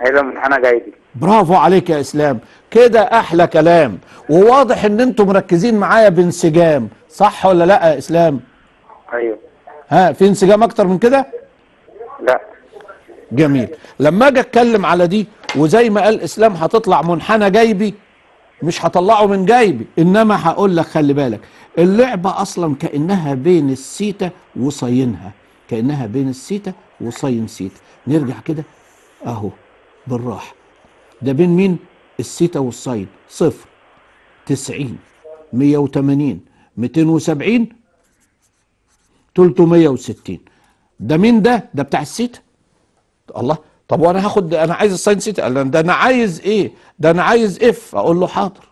هيبقى منحنى جيدي برافو عليك يا اسلام كده احلى كلام وواضح ان انتم مركزين معايا بانسجام صح ولا لا يا اسلام ايوه ها في انسجام اكتر من كده لا جميل لما اجي اتكلم على دي وزي ما قال اسلام هتطلع منحنى جيبي مش هطلعه من جيبي انما هقول لك خلي بالك اللعبه اصلا كانها بين السيتا وصينها كانها بين السيتا وساين سيتا نرجع كده اهو بالراحه ده بين مين السيتا والساين صفر تسعين مية وثمانين ميتين وسبعين تلتمية وستين ده مين ده ده بتاع السيتا الله طب وانا هاخد انا عايز الساين سيتا ده انا عايز ايه ده انا عايز اف اقول له حاضر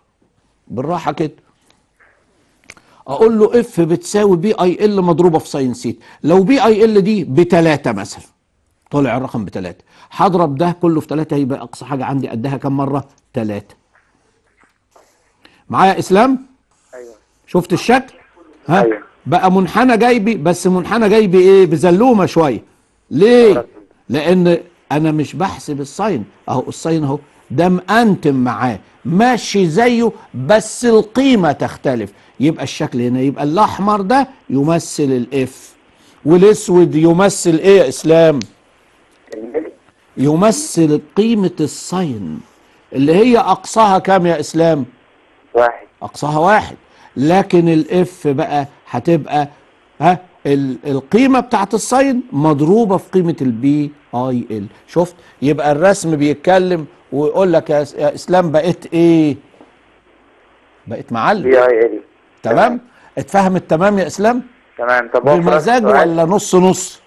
بالراحه كده اقول له اف بتساوي بي اي ال مضروبه في ساين سيت لو بي اي ال دي بتلاتة مثلا طلع الرقم بتلاتة هضرب ده كله في تلاتة يبقى اقصى حاجه عندي قدها كام مره تلاتة معايا اسلام ايوه شفت الشكل ها أيوة. بقى منحنى جايبي بس منحنى جايبي ايه بزلومه شويه ليه لان انا مش بحسب الساين اهو الساين اهو ده مقنتم معاه ماشي زيه بس القيمه تختلف يبقى الشكل هنا يبقى الاحمر ده يمثل الاف والاسود يمثل ايه يا اسلام يمثل قيمة الساين اللي هي اقصاها كام يا اسلام واحد اقصاها واحد لكن الاف بقى هتبقى ها القيمة بتاعت الساين مضروبة في قيمة البي اي ال شفت يبقى الرسم بيتكلم ويقول لك يا اسلام بقيت ايه بقيت معلم بي اي ال تمام اتفهمت تمام يا اسلام
تمام طب بمزاج ولا
نص نص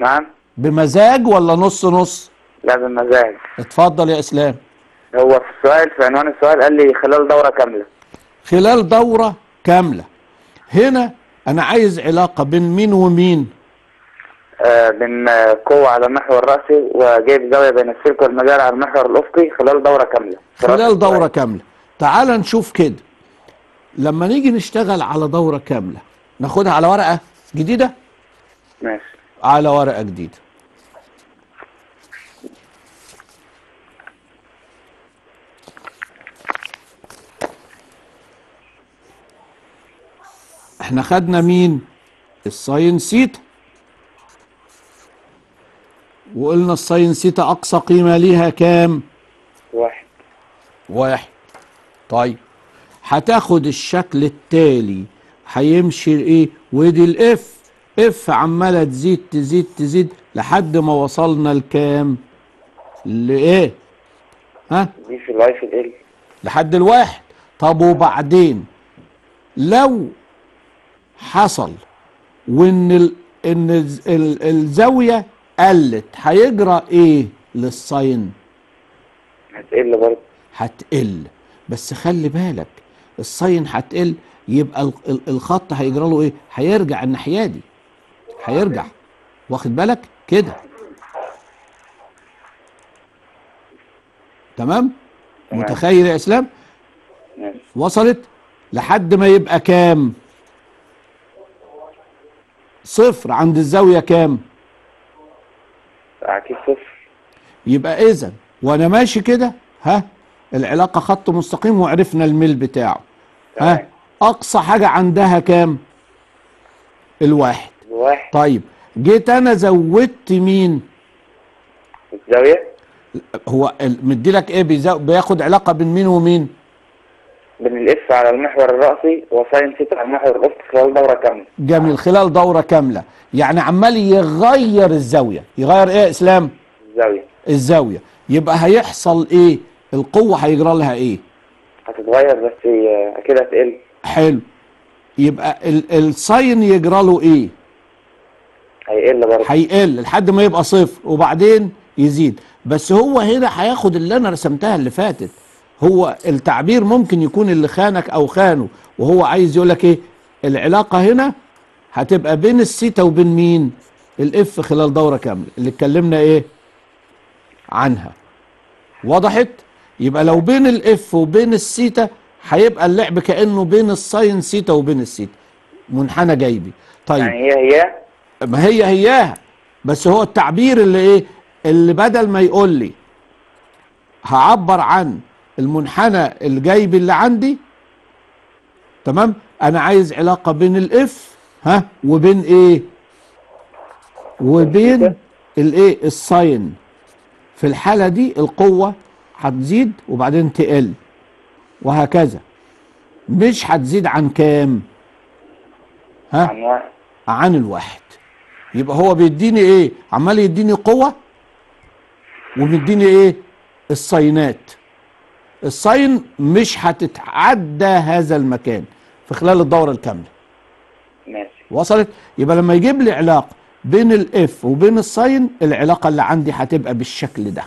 نعم بمزاج ولا نص نص لا بمزاج اتفضل يا اسلام
هو في السؤال في عنوان السؤال قال لي خلال دوره كامله
خلال دوره كامله هنا انا عايز علاقه بين مين ومين آه،
بين قوه على المحور الراسي وجايب زاويه بين السلك والمجال على المحور الافقي خلال دوره
كامله خلال دوره كامله تعال نشوف كده لما نيجي نشتغل على دوره كامله ناخدها على ورقه جديده ماشي على ورقه جديده احنا خدنا مين الساين سيتا وقلنا الساين سيتا اقصى قيمه ليها كام واحد واحد طيب هتاخد الشكل التالي هيمشي ايه ودي الاف اف عماله تزيد تزيد تزيد لحد ما وصلنا لكام لايه ها
دي في الاي في ال
لحد الواحد طب وبعدين لو حصل وان ال ان ال الزاويه قلت هيجرى ايه للصين هتقل برضه هتقل بس خلي بالك الساين هتقل يبقى الخط هيجرى له ايه؟ هيرجع الناحيه دي هيرجع واخد بالك؟ كده تمام؟ متخيل يا اسلام؟ وصلت لحد ما يبقى كام؟ صفر عند الزاويه كام؟ اكيد صفر يبقى اذا وانا ماشي كده ها العلاقه خط مستقيم وعرفنا الميل بتاعه ها اقصى حاجه عندها كام الواحد الواحد طيب جيت انا زودت مين الزاويه هو مدي لك ايه بياخد علاقه بين مين ومين
بين الاف على المحور الراسي وساين ثيتا على المحور الافقي خلال دوره كامله
جميل خلال دوره كامله يعني عمال يغير الزاويه يغير ايه يا اسلام الزاويه الزاويه يبقى هيحصل ايه القوة هيجرى لها ايه
هتتغير بس اكيد هتقل
حلو يبقى الساين يجرى له ايه هيقل برضه هيقل لحد ما يبقى صفر وبعدين يزيد بس هو هنا هياخد اللي انا رسمتها اللي فاتت هو التعبير ممكن يكون اللي خانك او خانه وهو عايز يقول لك ايه العلاقه هنا هتبقى بين السيتا وبين مين الاف خلال دوره كامله اللي اتكلمنا ايه عنها وضحت يبقى لو بين الاف وبين السيتا هيبقى اللعب كانه بين الساين سيتا وبين السيتا منحنى جيبي طيب يعني هي هي ما هي هياها بس هو التعبير اللي ايه اللي بدل ما يقول لي هعبر عن المنحنى الجيبي اللي عندي تمام انا عايز علاقه بين الاف ها وبين ايه وبين الايه الساين في الحاله دي القوه هتزيد وبعدين تقل وهكذا مش هتزيد عن كام ها عن واحد عن الواحد يبقى هو بيديني ايه عمال يديني قوه ومديني ايه الصينات الصين مش هتتعدى هذا المكان في خلال الدوره الكامله ماشي وصلت يبقى لما يجيب لي علاقه بين الاف وبين الصين العلاقه اللي عندي هتبقى بالشكل ده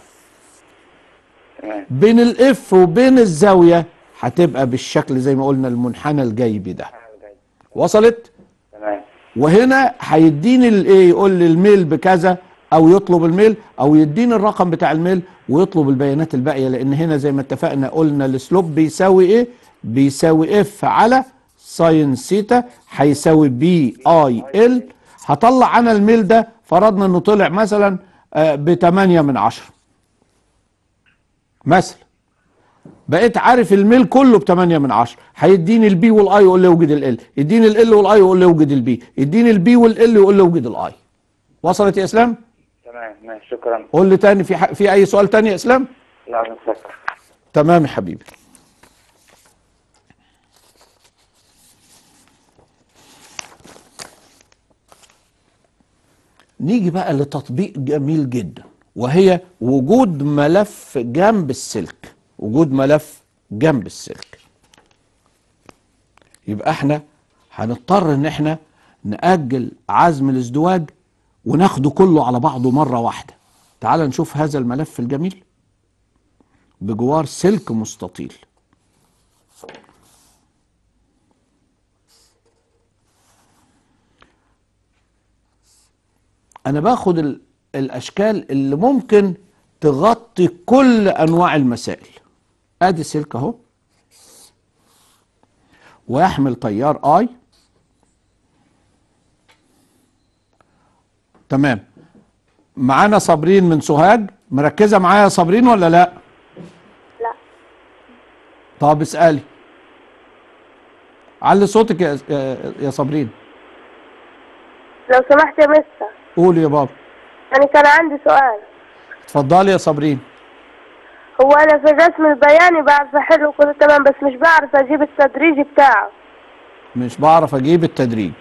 بين الاف وبين الزاويه هتبقى بالشكل زي ما قلنا المنحنى الجيبي ده وصلت تمام وهنا هيديني الايه يقول لي الميل بكذا او يطلب الميل او يديني الرقم بتاع الميل ويطلب البيانات الباقيه لان هنا زي ما اتفقنا قلنا السلوب بيساوي ايه بيساوي اف على ساين سيتا هيساوي بي اي ال هطلع انا الميل ده فرضنا انه طلع مثلا آه، ب 8 من عشرة مثلا بقيت عارف الميل كله ب 8 من 10 هيديني البي والاي يقول لي اوجد ال يديني ال والاي يقول لي اوجد البي يديني البي والال يقول لي اوجد الاي وصلت يا اسلام
تمام ماشي شكرا
قول لي تاني في ح... في اي سؤال تاني يا اسلام لا متشكر تمام يا حبيبي نيجي بقى لتطبيق جميل جدا وهي وجود ملف جنب السلك وجود ملف جنب السلك يبقى احنا هنضطر ان احنا نأجل عزم الازدواج وناخده كله على بعضه مرة واحدة تعال نشوف هذا الملف الجميل بجوار سلك مستطيل انا باخد الأشكال اللي ممكن تغطي كل أنواع المسائل أدي سلك أهو ويحمل تيار اي تمام معانا صابرين من سوهاج مركزة معايا يا صابرين ولا لا؟ لا طب اسألي علي صوتك يا صابرين
لو سمحت يا مستر
قول يا بابا
أنا يعني كان عندي سؤال
اتفضلي يا صابرين
هو أنا في الرسم البياني بعرف أحله كله تمام بس مش بعرف أجيب التدريج بتاعه
مش بعرف أجيب التدريج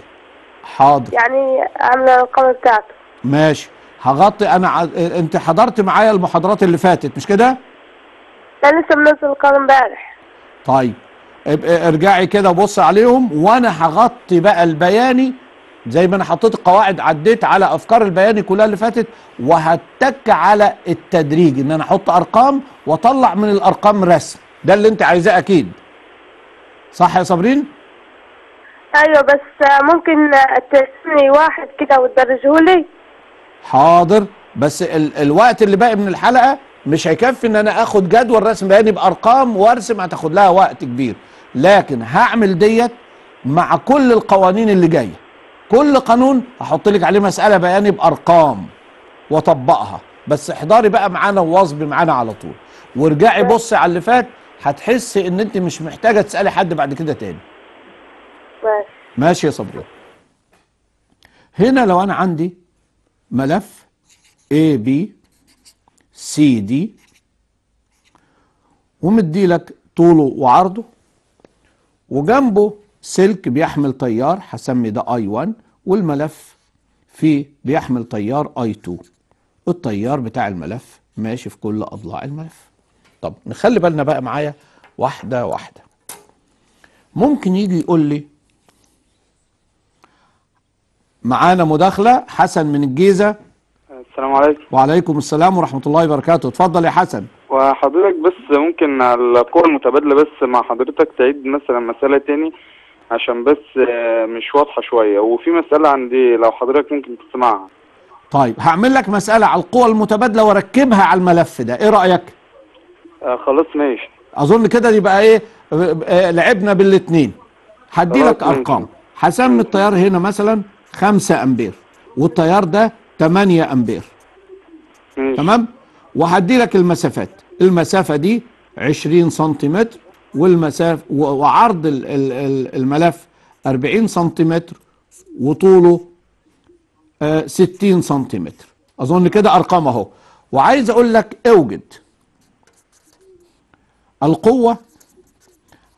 حاضر يعني عاملة الارقام بتاعته ماشي هغطي أنا ع... أنت حضرت معايا المحاضرات اللي فاتت مش كده؟ أنا لسه منزل القمة امبارح طيب ارجعي كده بص عليهم وأنا هغطي بقى البياني زي ما انا حطيت القواعد عديت على افكار البياني كلها اللي فاتت وهتك على التدريج ان انا احط ارقام واطلع من الارقام رسم ده اللي انت عايزاه اكيد صح يا صابرين
ايوه بس ممكن ترسمي واحد كده وتدرجه لي
حاضر بس ال الوقت اللي باقي من الحلقه مش هيكفي ان انا اخد جدول رسم بياني بارقام وارسم هتاخد لها وقت كبير لكن هعمل ديت مع كل القوانين اللي جايه كل قانون هحط لك عليه مساله بياني بارقام واطبقها بس احضري بقى معانا وواظبي معانا على طول وارجعي بصي على اللي فات هتحسي ان انت مش محتاجه تسالي حد بعد كده تاني ماشي يا صبري هنا لو انا عندي ملف اي بي سي دي ومدي لك طوله وعرضه وجنبه سلك بيحمل تيار هسمي ده اي 1 والملف فيه بيحمل تيار اي 2 التيار بتاع الملف ماشي في كل اضلاع الملف طب نخلي بالنا بقى معايا واحده واحده ممكن يجي يقول لي معانا مداخله حسن من الجيزه السلام عليكم وعليكم السلام ورحمه الله وبركاته اتفضل يا حسن
وحضرتك بس ممكن على المتبادله بس مع حضرتك تعيد مثلا مساله تاني عشان بس آه، مش واضحه شويه وفي مساله عندي لو حضرتك ممكن تسمعها
طيب هعمل لك مساله على القوى المتبادله واركبها على الملف ده ايه رايك آه خلاص ماشي اظن كده يبقى ايه آه، آه، لعبنا بالاثنين هدي لك ارقام هسمي التيار هنا مثلا 5 امبير والتيار ده 8 امبير ماشي. تمام وهدي لك المسافات المسافه دي 20 سنتيمتر والمساف وعرض الملف 40 سنتيمتر وطوله 60 آه، سنتيمتر اظن كده ارقام اهو وعايز اقول لك اوجد القوه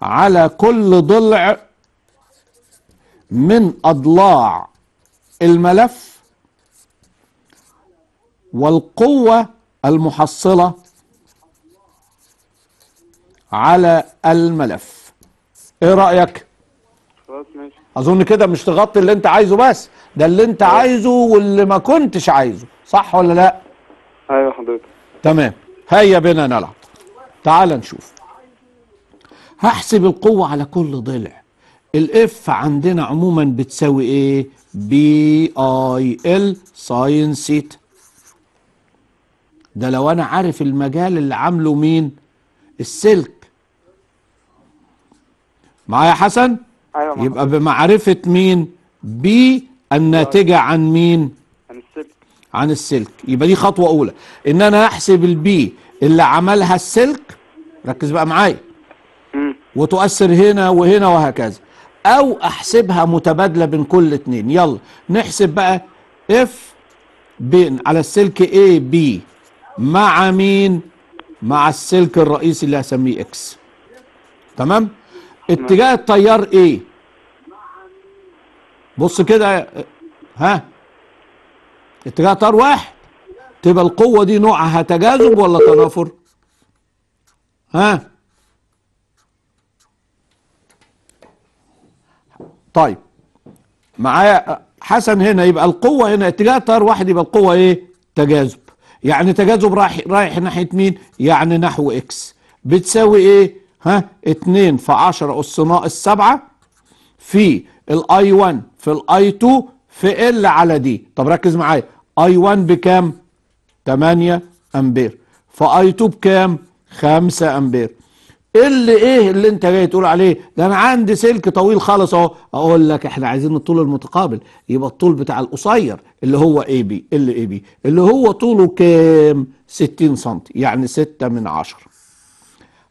على كل ضلع من اضلاع الملف والقوه المحصله على الملف ايه رايك خلاص ماشي اظن كده مش تغطي اللي انت عايزه بس ده اللي انت عايزه واللي ما كنتش عايزه صح ولا لا ايوه حضرتك تمام هيا بنا نلعب تعال نشوف هحسب القوة على كل ضلع الاف عندنا عموما بتساوي ايه بي اي ال ساين سيتا ده لو انا عارف المجال اللي عامله مين السلك معايا حسن ايوه يبقى بمعرفه مين بي الناتجه عن مين عن السلك عن السلك يبقى دي خطوه اولى ان انا احسب البي اللي عملها السلك ركز بقى معايا وتؤثر هنا وهنا وهكذا او احسبها متبادله بين كل اتنين يلا نحسب بقى اف بين على السلك اي بي مع مين مع السلك الرئيسي اللي هسميه اكس تمام اتجاه التيار ايه بص كده ها اتجاه التيار واحد تبقى القوه دي نوعها تجاذب ولا تنافر ها طيب معايا حسن هنا يبقى القوه هنا اتجاه التيار واحد يبقى القوه ايه تجاذب يعني تجاذب رايح رايح ناحيه مين يعني نحو اكس بتساوي ايه ها 2 في 10 اس ناقص 7 في الاي 1 في الاي 2 في ال على دي طب ركز معايا اي 1 بكام 8 امبير فاي 2 بكام 5 امبير اللي ايه اللي انت جاي تقول عليه ده انا عندي سلك طويل خالص اهو اقول لك احنا عايزين الطول المتقابل يبقى الطول بتاع القصير اللي هو اي بي اللي اي بي اللي هو طوله كام 60 سم يعني 6 من 10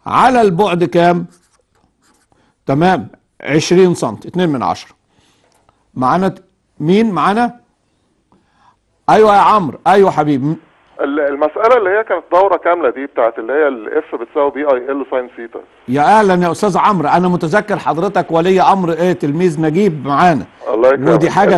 على البعد كام تمام 20 سم 2 من عشرة معانا مين معانا ايوه يا عمرو ايوه حبيبي
المسألة اللي هي كانت دورة كاملة دي بتاعت اللي هي الاف بتساوي بي اي ال ساين سيتا
يا اهلا يا استاذ عمرو انا متذكر حضرتك ولي امر ايه تلميذ نجيب معانا الله يكرمك ودي حاجة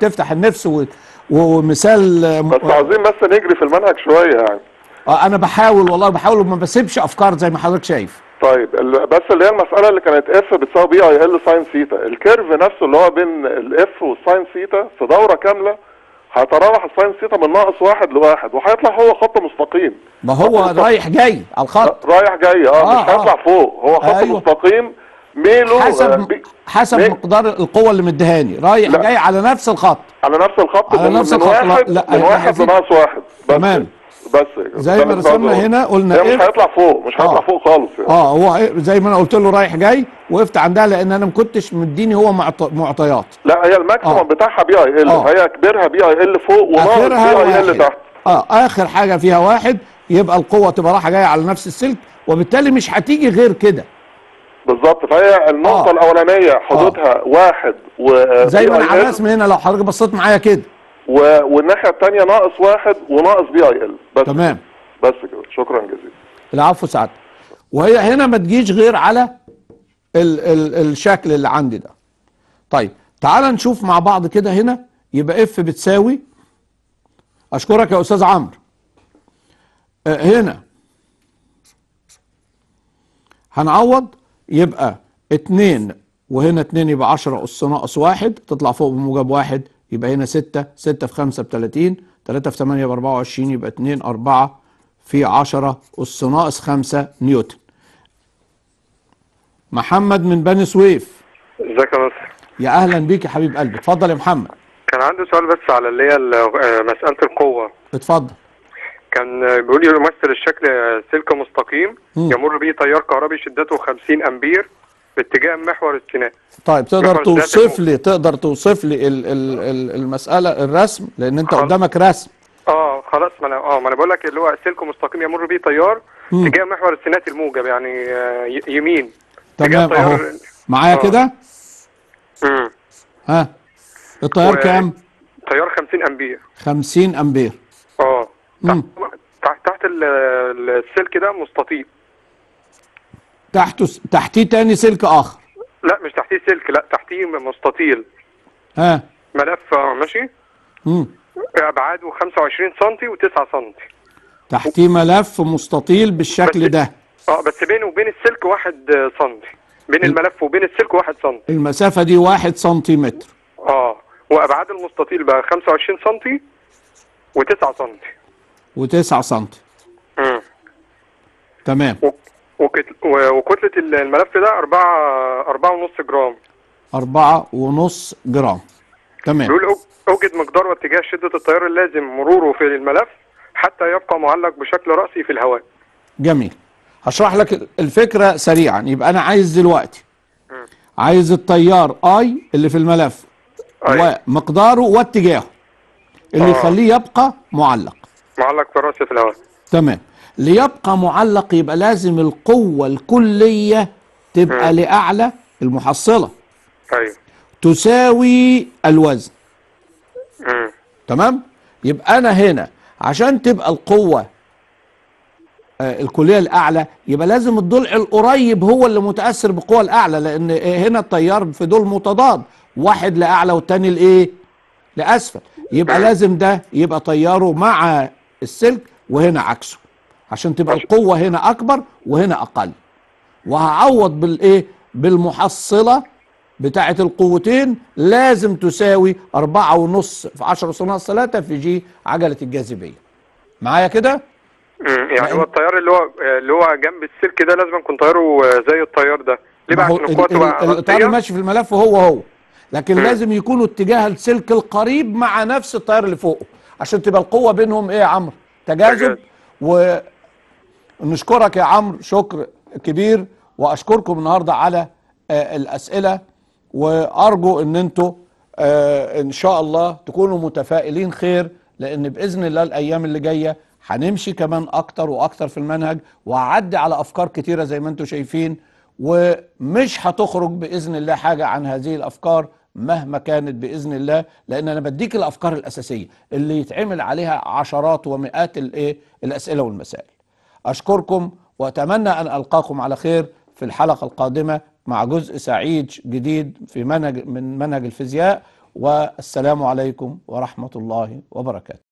تفتح النفس ومثال بس عاوزين بس نجري في المنهج شوية يعني آه، انا بحاول والله بحاول وما بسيبش افكار زي ما حضرتك شايف
طيب بس اللي هي المساله اللي كانت اف بتساوي بي اي ال ساين ثيتا الكيرف نفسه اللي هو بين الاف والساين ثيتا في دوره كامله هيتراوح الساين ثيتا من ناقص واحد لواحد وهيطلع هو خط مستقيم ما هو رايح جاي على الخط آه، رايح جاي اه, آه مش هيطلع آه. فوق هو خط أيوه. مستقيم
ميله حسب آه حسب مي... مقدار القوه اللي مديهاني رايح لا. جاي على نفس الخط على نفس الخط على من نفس الخط واحد لا, لا. من واحد لناقص واحد
بس تمام بس زي ما رسمنا هنا قلنا ايه مش هيطلع فوق مش هيطلع آه. فوق خالص
يعني. اه هو إيه، زي ما انا قلت له رايح جاي وقفت عندها لان انا ما كنتش مديني هو معطيات
لا هي الماكسيمم آه. بتاعها بي اي ال آه. هي كبرها بي اي ال فوق وناقص بي اي ال تحت
اه اخر حاجه فيها واحد يبقى القوه تبقى رايحه جايه على نفس السلك وبالتالي مش هتيجي غير كده
بالظبط فهي النقطه آه. الاولانيه حدودها آه. واحد
و زي ما انا من هنا لو حضرتك بصيت معايا كده و...
والناحيه الثانيه ناقص واحد وناقص بي اي ال بس تمام بس كده شكرا جزيلا
العفو سعادتك وهي هنا ما تجيش غير على ال ال الشكل اللي عندي ده طيب تعال نشوف مع بعض كده هنا يبقى اف بتساوي اشكرك يا استاذ عمرو هنا هنعوض يبقى اتنين وهنا اتنين يبقى 10 اس ناقص واحد تطلع فوق بموجب واحد يبقى هنا 6 6 في 5 ب 30 3 في 8 ب 24 يبقى 2 4 في 10 أس ناقص 5 نيوتن محمد من بني سويف
ازيك يا مصر
يا اهلا بيك يا حبيب قلبي اتفضل يا محمد
كان عندي سؤال بس على اللي هي آه، مساله القوه اتفضل كان بيقول لي يمثل الشكل آه، سلك مستقيم م. يمر به تيار كهربي شدته 50 امبير باتجاه محور السيناء طيب تقدر توصف
لي تقدر توصف لي ال ال ال المساله الرسم لان انت قدامك رسم
اه خلاص ما انا اه ما انا بقول لك اللي هو سلك مستقيم يمر به تيار اتجاه محور السينات الموجب يعني آه يمين تمام اهو
معايا آه. كده امم ها التيار كام
تيار 50 امبير
50 امبير
اه تحت, تحت السلك ده مستطيل
تحته تحتيه تاني سلك اخر
لا مش تحتيه سلك لا تحتيه مستطيل ها ملف ماشي امم ابعاده 25 سم و9 سم
تحتيه ملف مستطيل بالشكل بس ده
اه بس بينه وبين السلك 1 سم بين الملف وبين السلك 1 سم
المسافه دي 1 سم
اه وابعاد المستطيل بقى 25 سم و9 سم
و9 سم امم تمام
وكتلة الملف ده 4 4 ونص جرام
4 ونص جرام تمام بيقول
أوجد مقدار واتجاه شدة التيار اللازم مروره في الملف حتى يبقى معلق بشكل رأسي في الهواء
جميل هشرح لك الفكرة سريعا يبقى أنا عايز دلوقتي م. عايز التيار اي اللي في الملف أي. ومقداره واتجاهه اللي آه. يخليه يبقى معلق
معلق في رأسي في الهواء
تمام ليبقى معلق يبقى لازم القوة الكلية تبقى م. لأعلى المحصلة أيوه. تساوي الوزن م. تمام يبقى أنا هنا عشان تبقى القوة آه، الكلية الأعلى يبقى لازم الضلع القريب هو اللي متأثر بالقوة الأعلى لأن آه، هنا التيار في دول متضاد واحد لأعلى والتاني لإيه لأسفل يبقى لازم ده يبقى تياره مع السلك وهنا عكسه عشان تبقى القوه هنا اكبر وهنا اقل وهعوض بالايه بالمحصله بتاعه القوتين لازم تساوي أربعة ونص في 10 ناقص ثلاثة في جي عجله الجاذبيه معايا كده
يعني هو التيار اللي هو اللي هو جنب السلك ده لازم يكون طياره زي التيار ده ليه بقى التيار اللي
ماشي في الملف هو هو لكن م. لازم يكونوا اتجاه السلك القريب مع نفس التيار اللي فوقه عشان تبقى القوه بينهم ايه يا عمرو تجاذب و نشكرك يا عمرو شكر كبير واشكركم النهارده على آه، الاسئله وارجو ان انتوا آه، ان شاء الله تكونوا متفائلين خير لان باذن الله الايام اللي جايه هنمشي كمان اكتر واكتر في المنهج وهعدي على افكار كتيره زي ما انتم شايفين ومش هتخرج باذن الله حاجه عن هذه الافكار مهما كانت باذن الله لان انا بديك الافكار الاساسيه اللي يتعمل عليها عشرات ومئات الايه الاسئله والمسائل أشكركم وأتمنى أن ألقاكم على خير في الحلقة القادمة مع جزء سعيد جديد في منهج من منهج الفيزياء والسلام عليكم ورحمة الله وبركاته